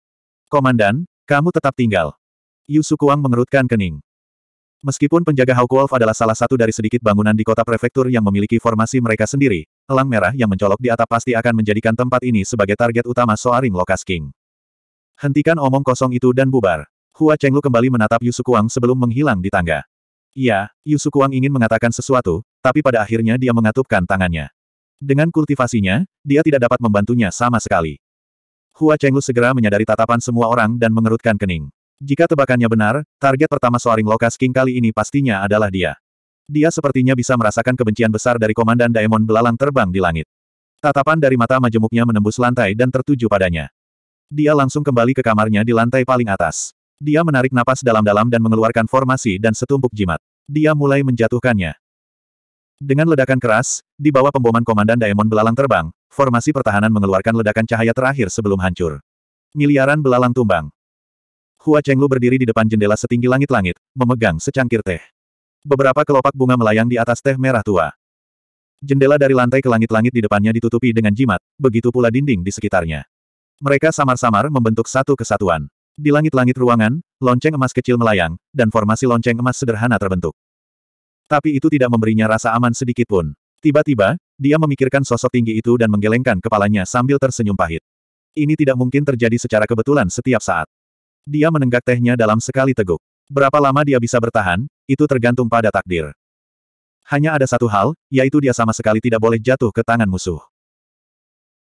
Komandan, kamu tetap tinggal. Yu Sukuang mengerutkan kening. Meskipun penjaga Hawk Wolf adalah salah satu dari sedikit bangunan di kota prefektur yang memiliki formasi mereka sendiri, elang merah yang mencolok di atap pasti akan menjadikan tempat ini sebagai target utama Soaring Lokas King. Hentikan omong kosong itu dan bubar. Hua Chenglu kembali menatap Yusukuang sebelum menghilang di tangga. Ya, Yusukuang ingin mengatakan sesuatu, tapi pada akhirnya dia mengatupkan tangannya. Dengan kultivasinya, dia tidak dapat membantunya sama sekali. Hua Chenglu segera menyadari tatapan semua orang dan mengerutkan kening. Jika tebakannya benar, target pertama Soaring Lokas King kali ini pastinya adalah dia. Dia sepertinya bisa merasakan kebencian besar dari Komandan Daemon belalang terbang di langit. Tatapan dari mata majemuknya menembus lantai dan tertuju padanya. Dia langsung kembali ke kamarnya di lantai paling atas. Dia menarik napas dalam-dalam dan mengeluarkan formasi dan setumpuk jimat. Dia mulai menjatuhkannya. Dengan ledakan keras, di bawah pemboman Komandan Daemon belalang terbang, formasi pertahanan mengeluarkan ledakan cahaya terakhir sebelum hancur. Miliaran belalang tumbang. Hua Chenglu berdiri di depan jendela setinggi langit-langit, memegang secangkir teh. Beberapa kelopak bunga melayang di atas teh merah tua. Jendela dari lantai ke langit-langit di depannya ditutupi dengan jimat, begitu pula dinding di sekitarnya. Mereka samar-samar membentuk satu kesatuan. Di langit-langit ruangan, lonceng emas kecil melayang, dan formasi lonceng emas sederhana terbentuk. Tapi itu tidak memberinya rasa aman sedikit pun. Tiba-tiba, dia memikirkan sosok tinggi itu dan menggelengkan kepalanya sambil tersenyum pahit. Ini tidak mungkin terjadi secara kebetulan setiap saat. Dia menenggak tehnya dalam sekali teguk. Berapa lama dia bisa bertahan, itu tergantung pada takdir. Hanya ada satu hal, yaitu dia sama sekali tidak boleh jatuh ke tangan musuh.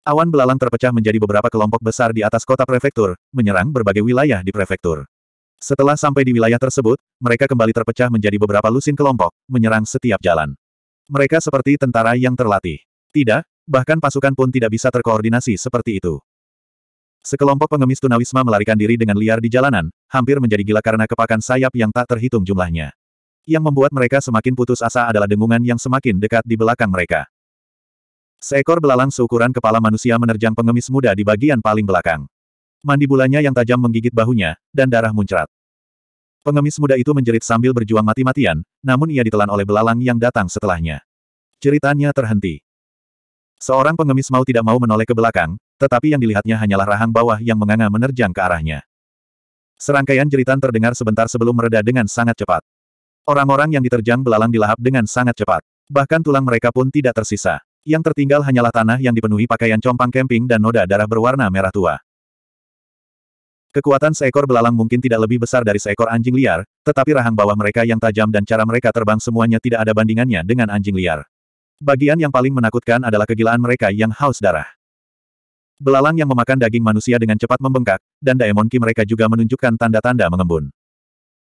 Awan belalang terpecah menjadi beberapa kelompok besar di atas kota prefektur, menyerang berbagai wilayah di prefektur. Setelah sampai di wilayah tersebut, mereka kembali terpecah menjadi beberapa lusin kelompok, menyerang setiap jalan. Mereka seperti tentara yang terlatih. Tidak, bahkan pasukan pun tidak bisa terkoordinasi seperti itu. Sekelompok pengemis tunawisma melarikan diri dengan liar di jalanan, hampir menjadi gila karena kepakan sayap yang tak terhitung jumlahnya. Yang membuat mereka semakin putus asa adalah dengungan yang semakin dekat di belakang mereka. Seekor belalang seukuran kepala manusia menerjang pengemis muda di bagian paling belakang. Mandibulanya yang tajam menggigit bahunya, dan darah muncrat. Pengemis muda itu menjerit sambil berjuang mati-matian, namun ia ditelan oleh belalang yang datang setelahnya. Ceritanya terhenti. Seorang pengemis mau tidak mau menoleh ke belakang, tetapi yang dilihatnya hanyalah rahang bawah yang menganga menerjang ke arahnya. Serangkaian jeritan terdengar sebentar sebelum mereda dengan sangat cepat. Orang-orang yang diterjang belalang dilahap dengan sangat cepat. Bahkan tulang mereka pun tidak tersisa. Yang tertinggal hanyalah tanah yang dipenuhi pakaian compang kemping dan noda darah berwarna merah tua. Kekuatan seekor belalang mungkin tidak lebih besar dari seekor anjing liar, tetapi rahang bawah mereka yang tajam dan cara mereka terbang semuanya tidak ada bandingannya dengan anjing liar. Bagian yang paling menakutkan adalah kegilaan mereka yang haus darah. Belalang yang memakan daging manusia dengan cepat membengkak, dan daemonki mereka juga menunjukkan tanda-tanda mengembun.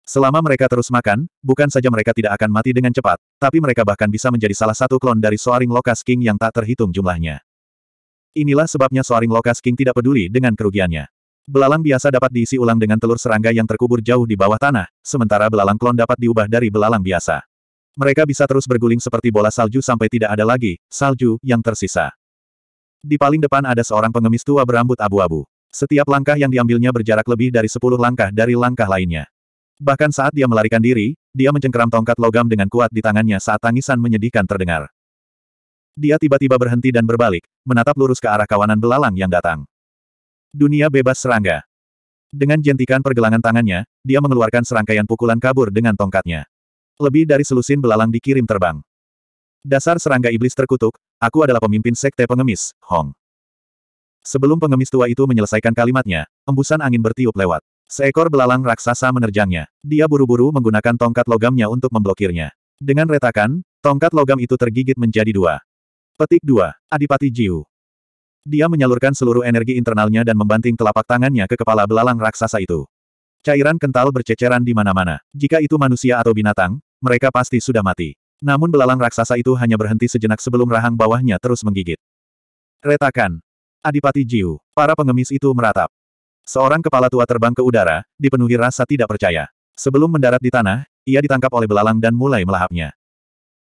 Selama mereka terus makan, bukan saja mereka tidak akan mati dengan cepat, tapi mereka bahkan bisa menjadi salah satu klon dari Soaring Lokas King yang tak terhitung jumlahnya. Inilah sebabnya Soaring Lokas King tidak peduli dengan kerugiannya. Belalang biasa dapat diisi ulang dengan telur serangga yang terkubur jauh di bawah tanah, sementara belalang klon dapat diubah dari belalang biasa. Mereka bisa terus berguling seperti bola salju sampai tidak ada lagi, salju, yang tersisa. Di paling depan ada seorang pengemis tua berambut abu-abu. Setiap langkah yang diambilnya berjarak lebih dari sepuluh langkah dari langkah lainnya. Bahkan saat dia melarikan diri, dia mencengkeram tongkat logam dengan kuat di tangannya saat tangisan menyedihkan terdengar. Dia tiba-tiba berhenti dan berbalik, menatap lurus ke arah kawanan belalang yang datang. Dunia bebas serangga. Dengan jentikan pergelangan tangannya, dia mengeluarkan serangkaian pukulan kabur dengan tongkatnya. Lebih dari selusin belalang dikirim terbang. Dasar serangga iblis terkutuk, aku adalah pemimpin sekte pengemis, Hong. Sebelum pengemis tua itu menyelesaikan kalimatnya, embusan angin bertiup lewat. Seekor belalang raksasa menerjangnya. Dia buru-buru menggunakan tongkat logamnya untuk memblokirnya. Dengan retakan, tongkat logam itu tergigit menjadi dua. Petik 2. Adipati Jiu. Dia menyalurkan seluruh energi internalnya dan membanting telapak tangannya ke kepala belalang raksasa itu. Cairan kental berceceran di mana-mana. Jika itu manusia atau binatang, mereka pasti sudah mati. Namun belalang raksasa itu hanya berhenti sejenak sebelum rahang bawahnya terus menggigit. Retakan. Adipati Jiu. Para pengemis itu meratap. Seorang kepala tua terbang ke udara, dipenuhi rasa tidak percaya. Sebelum mendarat di tanah, ia ditangkap oleh belalang dan mulai melahapnya.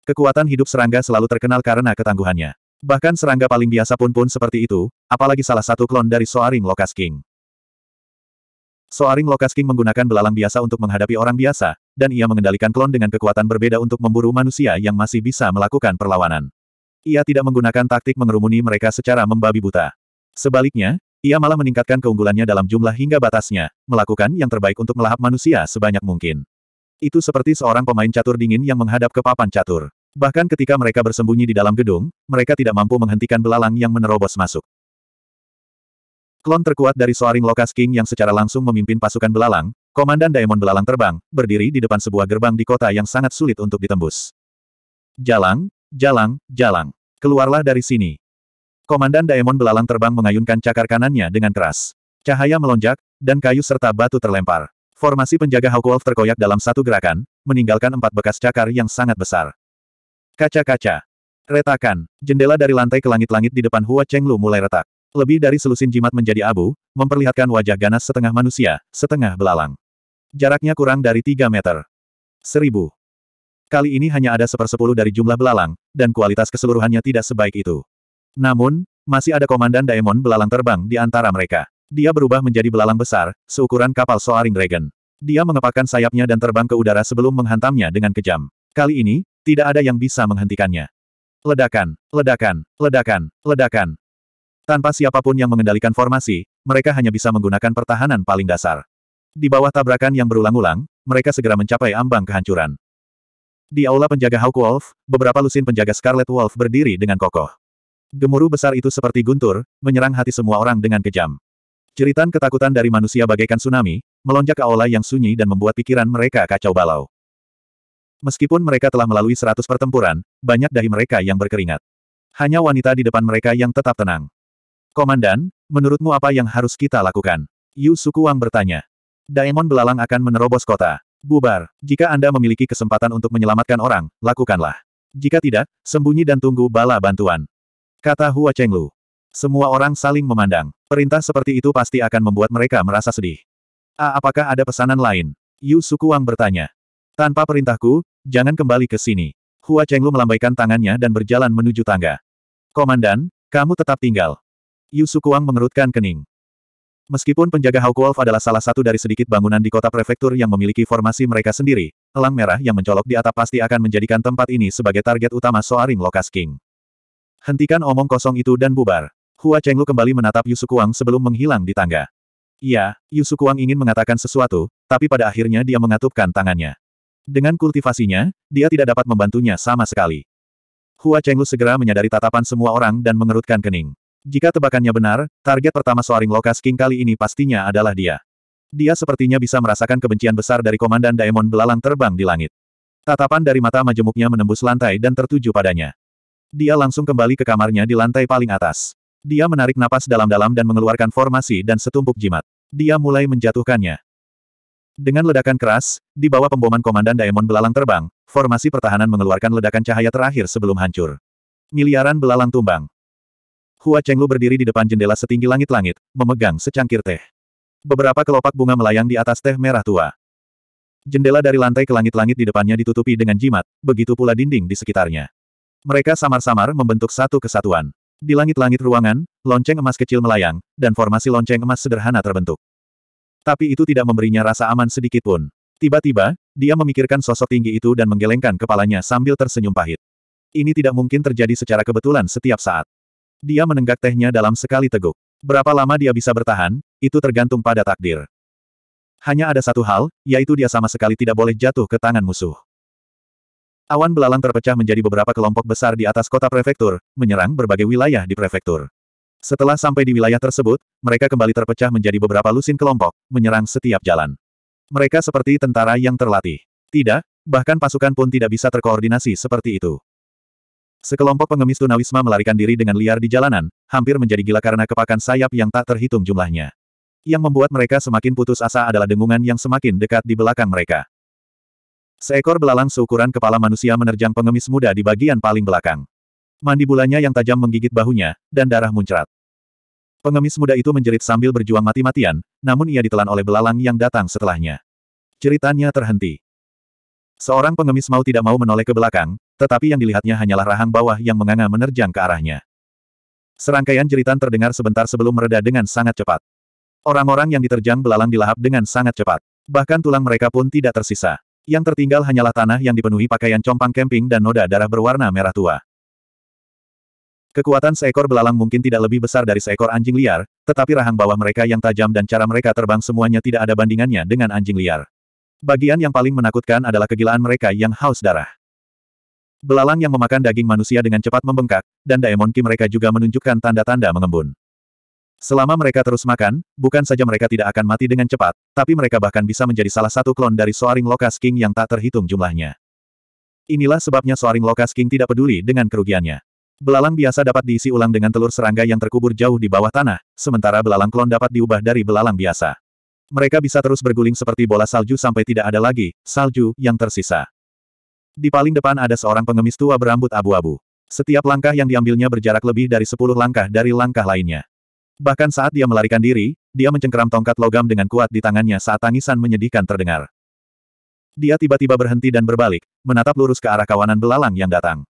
Kekuatan hidup serangga selalu terkenal karena ketangguhannya. Bahkan serangga paling biasa pun pun seperti itu, apalagi salah satu klon dari Soaring Locust King. Soaring Locust King menggunakan belalang biasa untuk menghadapi orang biasa, dan ia mengendalikan klon dengan kekuatan berbeda untuk memburu manusia yang masih bisa melakukan perlawanan. Ia tidak menggunakan taktik mengerumuni mereka secara membabi buta. Sebaliknya, ia malah meningkatkan keunggulannya dalam jumlah hingga batasnya, melakukan yang terbaik untuk melahap manusia sebanyak mungkin. Itu seperti seorang pemain catur dingin yang menghadap ke papan catur. Bahkan ketika mereka bersembunyi di dalam gedung, mereka tidak mampu menghentikan belalang yang menerobos masuk. Klon terkuat dari Soaring Lokas King yang secara langsung memimpin pasukan belalang, Komandan Daemon Belalang terbang, berdiri di depan sebuah gerbang di kota yang sangat sulit untuk ditembus. Jalang, jalang, jalang. Keluarlah dari sini. Komandan Daemon belalang terbang mengayunkan cakar kanannya dengan keras. Cahaya melonjak, dan kayu serta batu terlempar. Formasi penjaga Hawk Wolf terkoyak dalam satu gerakan, meninggalkan empat bekas cakar yang sangat besar. Kaca-kaca. Retakan. Jendela dari lantai ke langit-langit di depan Hua Lu mulai retak. Lebih dari selusin jimat menjadi abu, memperlihatkan wajah ganas setengah manusia, setengah belalang. Jaraknya kurang dari 3 meter. Seribu. Kali ini hanya ada sepersepuluh dari jumlah belalang, dan kualitas keseluruhannya tidak sebaik itu. Namun, masih ada komandan Daemon belalang terbang di antara mereka. Dia berubah menjadi belalang besar, seukuran kapal Soaring Dragon. Dia mengepakkan sayapnya dan terbang ke udara sebelum menghantamnya dengan kejam. Kali ini, tidak ada yang bisa menghentikannya. Ledakan, ledakan, ledakan, ledakan. Tanpa siapapun yang mengendalikan formasi, mereka hanya bisa menggunakan pertahanan paling dasar. Di bawah tabrakan yang berulang-ulang, mereka segera mencapai ambang kehancuran. Di aula penjaga Hawk Wolf, beberapa lusin penjaga Scarlet Wolf berdiri dengan kokoh. Gemuruh besar itu seperti guntur, menyerang hati semua orang dengan kejam. Ceritan ketakutan dari manusia bagaikan tsunami, melonjak ke aula yang sunyi dan membuat pikiran mereka kacau balau. Meskipun mereka telah melalui seratus pertempuran, banyak dari mereka yang berkeringat. Hanya wanita di depan mereka yang tetap tenang. Komandan, menurutmu apa yang harus kita lakukan? Yu Sukuang bertanya. Daemon belalang akan menerobos kota. Bubar. Jika Anda memiliki kesempatan untuk menyelamatkan orang, lakukanlah. Jika tidak, sembunyi dan tunggu bala bantuan. Kata Hua Chenglu. Semua orang saling memandang. Perintah seperti itu pasti akan membuat mereka merasa sedih. A, apakah ada pesanan lain? Yu Sukuang bertanya. Tanpa perintahku, jangan kembali ke sini. Hua Chenglu melambaikan tangannya dan berjalan menuju tangga. Komandan, kamu tetap tinggal. Yu Sukuang mengerutkan kening. Meskipun penjaga Hawk Wolf adalah salah satu dari sedikit bangunan di kota prefektur yang memiliki formasi mereka sendiri, elang merah yang mencolok di atap pasti akan menjadikan tempat ini sebagai target utama Soaring Lokas King. Hentikan omong kosong itu dan bubar. Hua Chenglu kembali menatap Yusukuang sebelum menghilang di tangga. Iya, Yusukuang ingin mengatakan sesuatu, tapi pada akhirnya dia mengatupkan tangannya. Dengan kultivasinya, dia tidak dapat membantunya sama sekali. Hua Chenglu segera menyadari tatapan semua orang dan mengerutkan kening. Jika tebakannya benar, target pertama Soaring Lokas King kali ini pastinya adalah dia. Dia sepertinya bisa merasakan kebencian besar dari Komandan Daemon belalang terbang di langit. Tatapan dari mata majemuknya menembus lantai dan tertuju padanya. Dia langsung kembali ke kamarnya di lantai paling atas. Dia menarik napas dalam-dalam dan mengeluarkan formasi dan setumpuk jimat. Dia mulai menjatuhkannya. Dengan ledakan keras, di bawah pemboman Komandan Daemon belalang terbang, formasi pertahanan mengeluarkan ledakan cahaya terakhir sebelum hancur. Miliaran belalang tumbang. Hua Chenglu berdiri di depan jendela setinggi langit-langit, memegang secangkir teh. Beberapa kelopak bunga melayang di atas teh merah tua. Jendela dari lantai ke langit-langit di depannya ditutupi dengan jimat, begitu pula dinding di sekitarnya. Mereka samar-samar membentuk satu kesatuan. Di langit-langit ruangan, lonceng emas kecil melayang, dan formasi lonceng emas sederhana terbentuk. Tapi itu tidak memberinya rasa aman sedikit pun. Tiba-tiba, dia memikirkan sosok tinggi itu dan menggelengkan kepalanya sambil tersenyum pahit. Ini tidak mungkin terjadi secara kebetulan setiap saat. Dia menenggak tehnya dalam sekali teguk. Berapa lama dia bisa bertahan, itu tergantung pada takdir. Hanya ada satu hal, yaitu dia sama sekali tidak boleh jatuh ke tangan musuh. Awan belalang terpecah menjadi beberapa kelompok besar di atas kota prefektur, menyerang berbagai wilayah di prefektur. Setelah sampai di wilayah tersebut, mereka kembali terpecah menjadi beberapa lusin kelompok, menyerang setiap jalan. Mereka seperti tentara yang terlatih. Tidak, bahkan pasukan pun tidak bisa terkoordinasi seperti itu. Sekelompok pengemis tunawisma melarikan diri dengan liar di jalanan, hampir menjadi gila karena kepakan sayap yang tak terhitung jumlahnya. Yang membuat mereka semakin putus asa adalah dengungan yang semakin dekat di belakang mereka. Seekor belalang seukuran kepala manusia menerjang pengemis muda di bagian paling belakang. Mandibulanya yang tajam menggigit bahunya, dan darah muncrat. Pengemis muda itu menjerit sambil berjuang mati-matian, namun ia ditelan oleh belalang yang datang setelahnya. Ceritanya terhenti. Seorang pengemis mau tidak mau menoleh ke belakang, tetapi yang dilihatnya hanyalah rahang bawah yang menganga menerjang ke arahnya. Serangkaian jeritan terdengar sebentar sebelum mereda dengan sangat cepat. Orang-orang yang diterjang belalang dilahap dengan sangat cepat. Bahkan tulang mereka pun tidak tersisa. Yang tertinggal hanyalah tanah yang dipenuhi pakaian compang camping dan noda darah berwarna merah tua. Kekuatan seekor belalang mungkin tidak lebih besar dari seekor anjing liar, tetapi rahang bawah mereka yang tajam dan cara mereka terbang semuanya tidak ada bandingannya dengan anjing liar. Bagian yang paling menakutkan adalah kegilaan mereka yang haus darah. Belalang yang memakan daging manusia dengan cepat membengkak, dan daemonki mereka juga menunjukkan tanda-tanda mengembun. Selama mereka terus makan, bukan saja mereka tidak akan mati dengan cepat, tapi mereka bahkan bisa menjadi salah satu klon dari Soaring Locust King yang tak terhitung jumlahnya. Inilah sebabnya Soaring Locust King tidak peduli dengan kerugiannya. Belalang biasa dapat diisi ulang dengan telur serangga yang terkubur jauh di bawah tanah, sementara belalang klon dapat diubah dari belalang biasa. Mereka bisa terus berguling seperti bola salju sampai tidak ada lagi, salju, yang tersisa. Di paling depan ada seorang pengemis tua berambut abu-abu. Setiap langkah yang diambilnya berjarak lebih dari sepuluh langkah dari langkah lainnya. Bahkan saat dia melarikan diri, dia mencengkeram tongkat logam dengan kuat di tangannya saat tangisan menyedihkan terdengar. Dia tiba-tiba berhenti dan berbalik, menatap lurus ke arah kawanan belalang yang datang.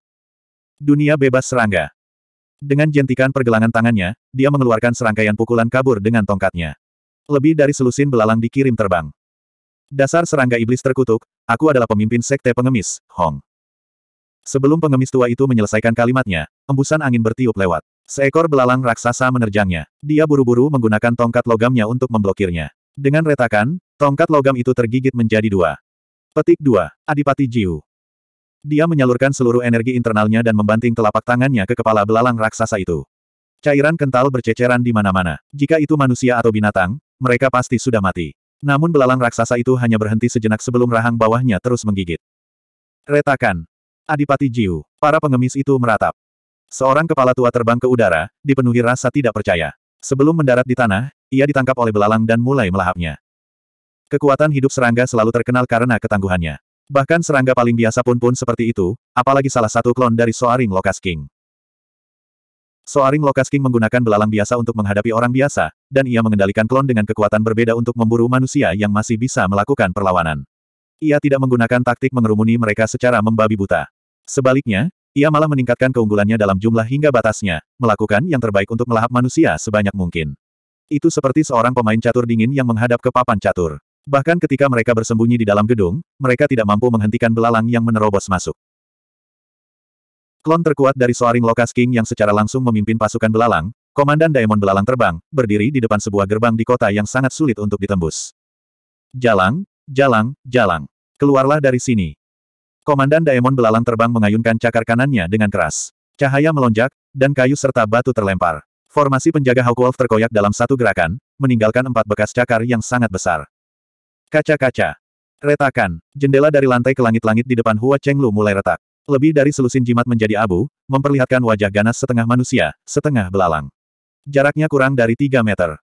Dunia bebas serangga. Dengan jentikan pergelangan tangannya, dia mengeluarkan serangkaian pukulan kabur dengan tongkatnya. Lebih dari selusin belalang dikirim terbang. Dasar serangga iblis terkutuk, aku adalah pemimpin sekte pengemis, Hong. Sebelum pengemis tua itu menyelesaikan kalimatnya, embusan angin bertiup lewat. Seekor belalang raksasa menerjangnya. Dia buru-buru menggunakan tongkat logamnya untuk memblokirnya. Dengan retakan, tongkat logam itu tergigit menjadi dua. Petik 2. Adipati Jiu. Dia menyalurkan seluruh energi internalnya dan membanting telapak tangannya ke kepala belalang raksasa itu. Cairan kental berceceran di mana-mana. Jika itu manusia atau binatang, mereka pasti sudah mati. Namun belalang raksasa itu hanya berhenti sejenak sebelum rahang bawahnya terus menggigit. Retakan. Adipati Jiu. Para pengemis itu meratap. Seorang kepala tua terbang ke udara, dipenuhi rasa tidak percaya. Sebelum mendarat di tanah, ia ditangkap oleh belalang dan mulai melahapnya. Kekuatan hidup serangga selalu terkenal karena ketangguhannya. Bahkan serangga paling biasa pun pun seperti itu, apalagi salah satu klon dari Soaring Locust King. Soaring Locust King menggunakan belalang biasa untuk menghadapi orang biasa, dan ia mengendalikan klon dengan kekuatan berbeda untuk memburu manusia yang masih bisa melakukan perlawanan. Ia tidak menggunakan taktik mengerumuni mereka secara membabi buta. Sebaliknya, ia malah meningkatkan keunggulannya dalam jumlah hingga batasnya, melakukan yang terbaik untuk melahap manusia sebanyak mungkin. Itu seperti seorang pemain catur dingin yang menghadap ke papan catur. Bahkan ketika mereka bersembunyi di dalam gedung, mereka tidak mampu menghentikan belalang yang menerobos masuk. Klon terkuat dari Soaring Lokas King yang secara langsung memimpin pasukan belalang, Komandan Daemon Belalang terbang, berdiri di depan sebuah gerbang di kota yang sangat sulit untuk ditembus. Jalang, jalang, jalang. Keluarlah dari sini. Komandan Daemon belalang terbang mengayunkan cakar kanannya dengan keras. Cahaya melonjak, dan kayu serta batu terlempar. Formasi penjaga Hawk Wolf terkoyak dalam satu gerakan, meninggalkan empat bekas cakar yang sangat besar. Kaca-kaca. Retakan. Jendela dari lantai ke langit-langit di depan Hua Lu mulai retak. Lebih dari selusin jimat menjadi abu, memperlihatkan wajah ganas setengah manusia, setengah belalang. Jaraknya kurang dari 3 meter.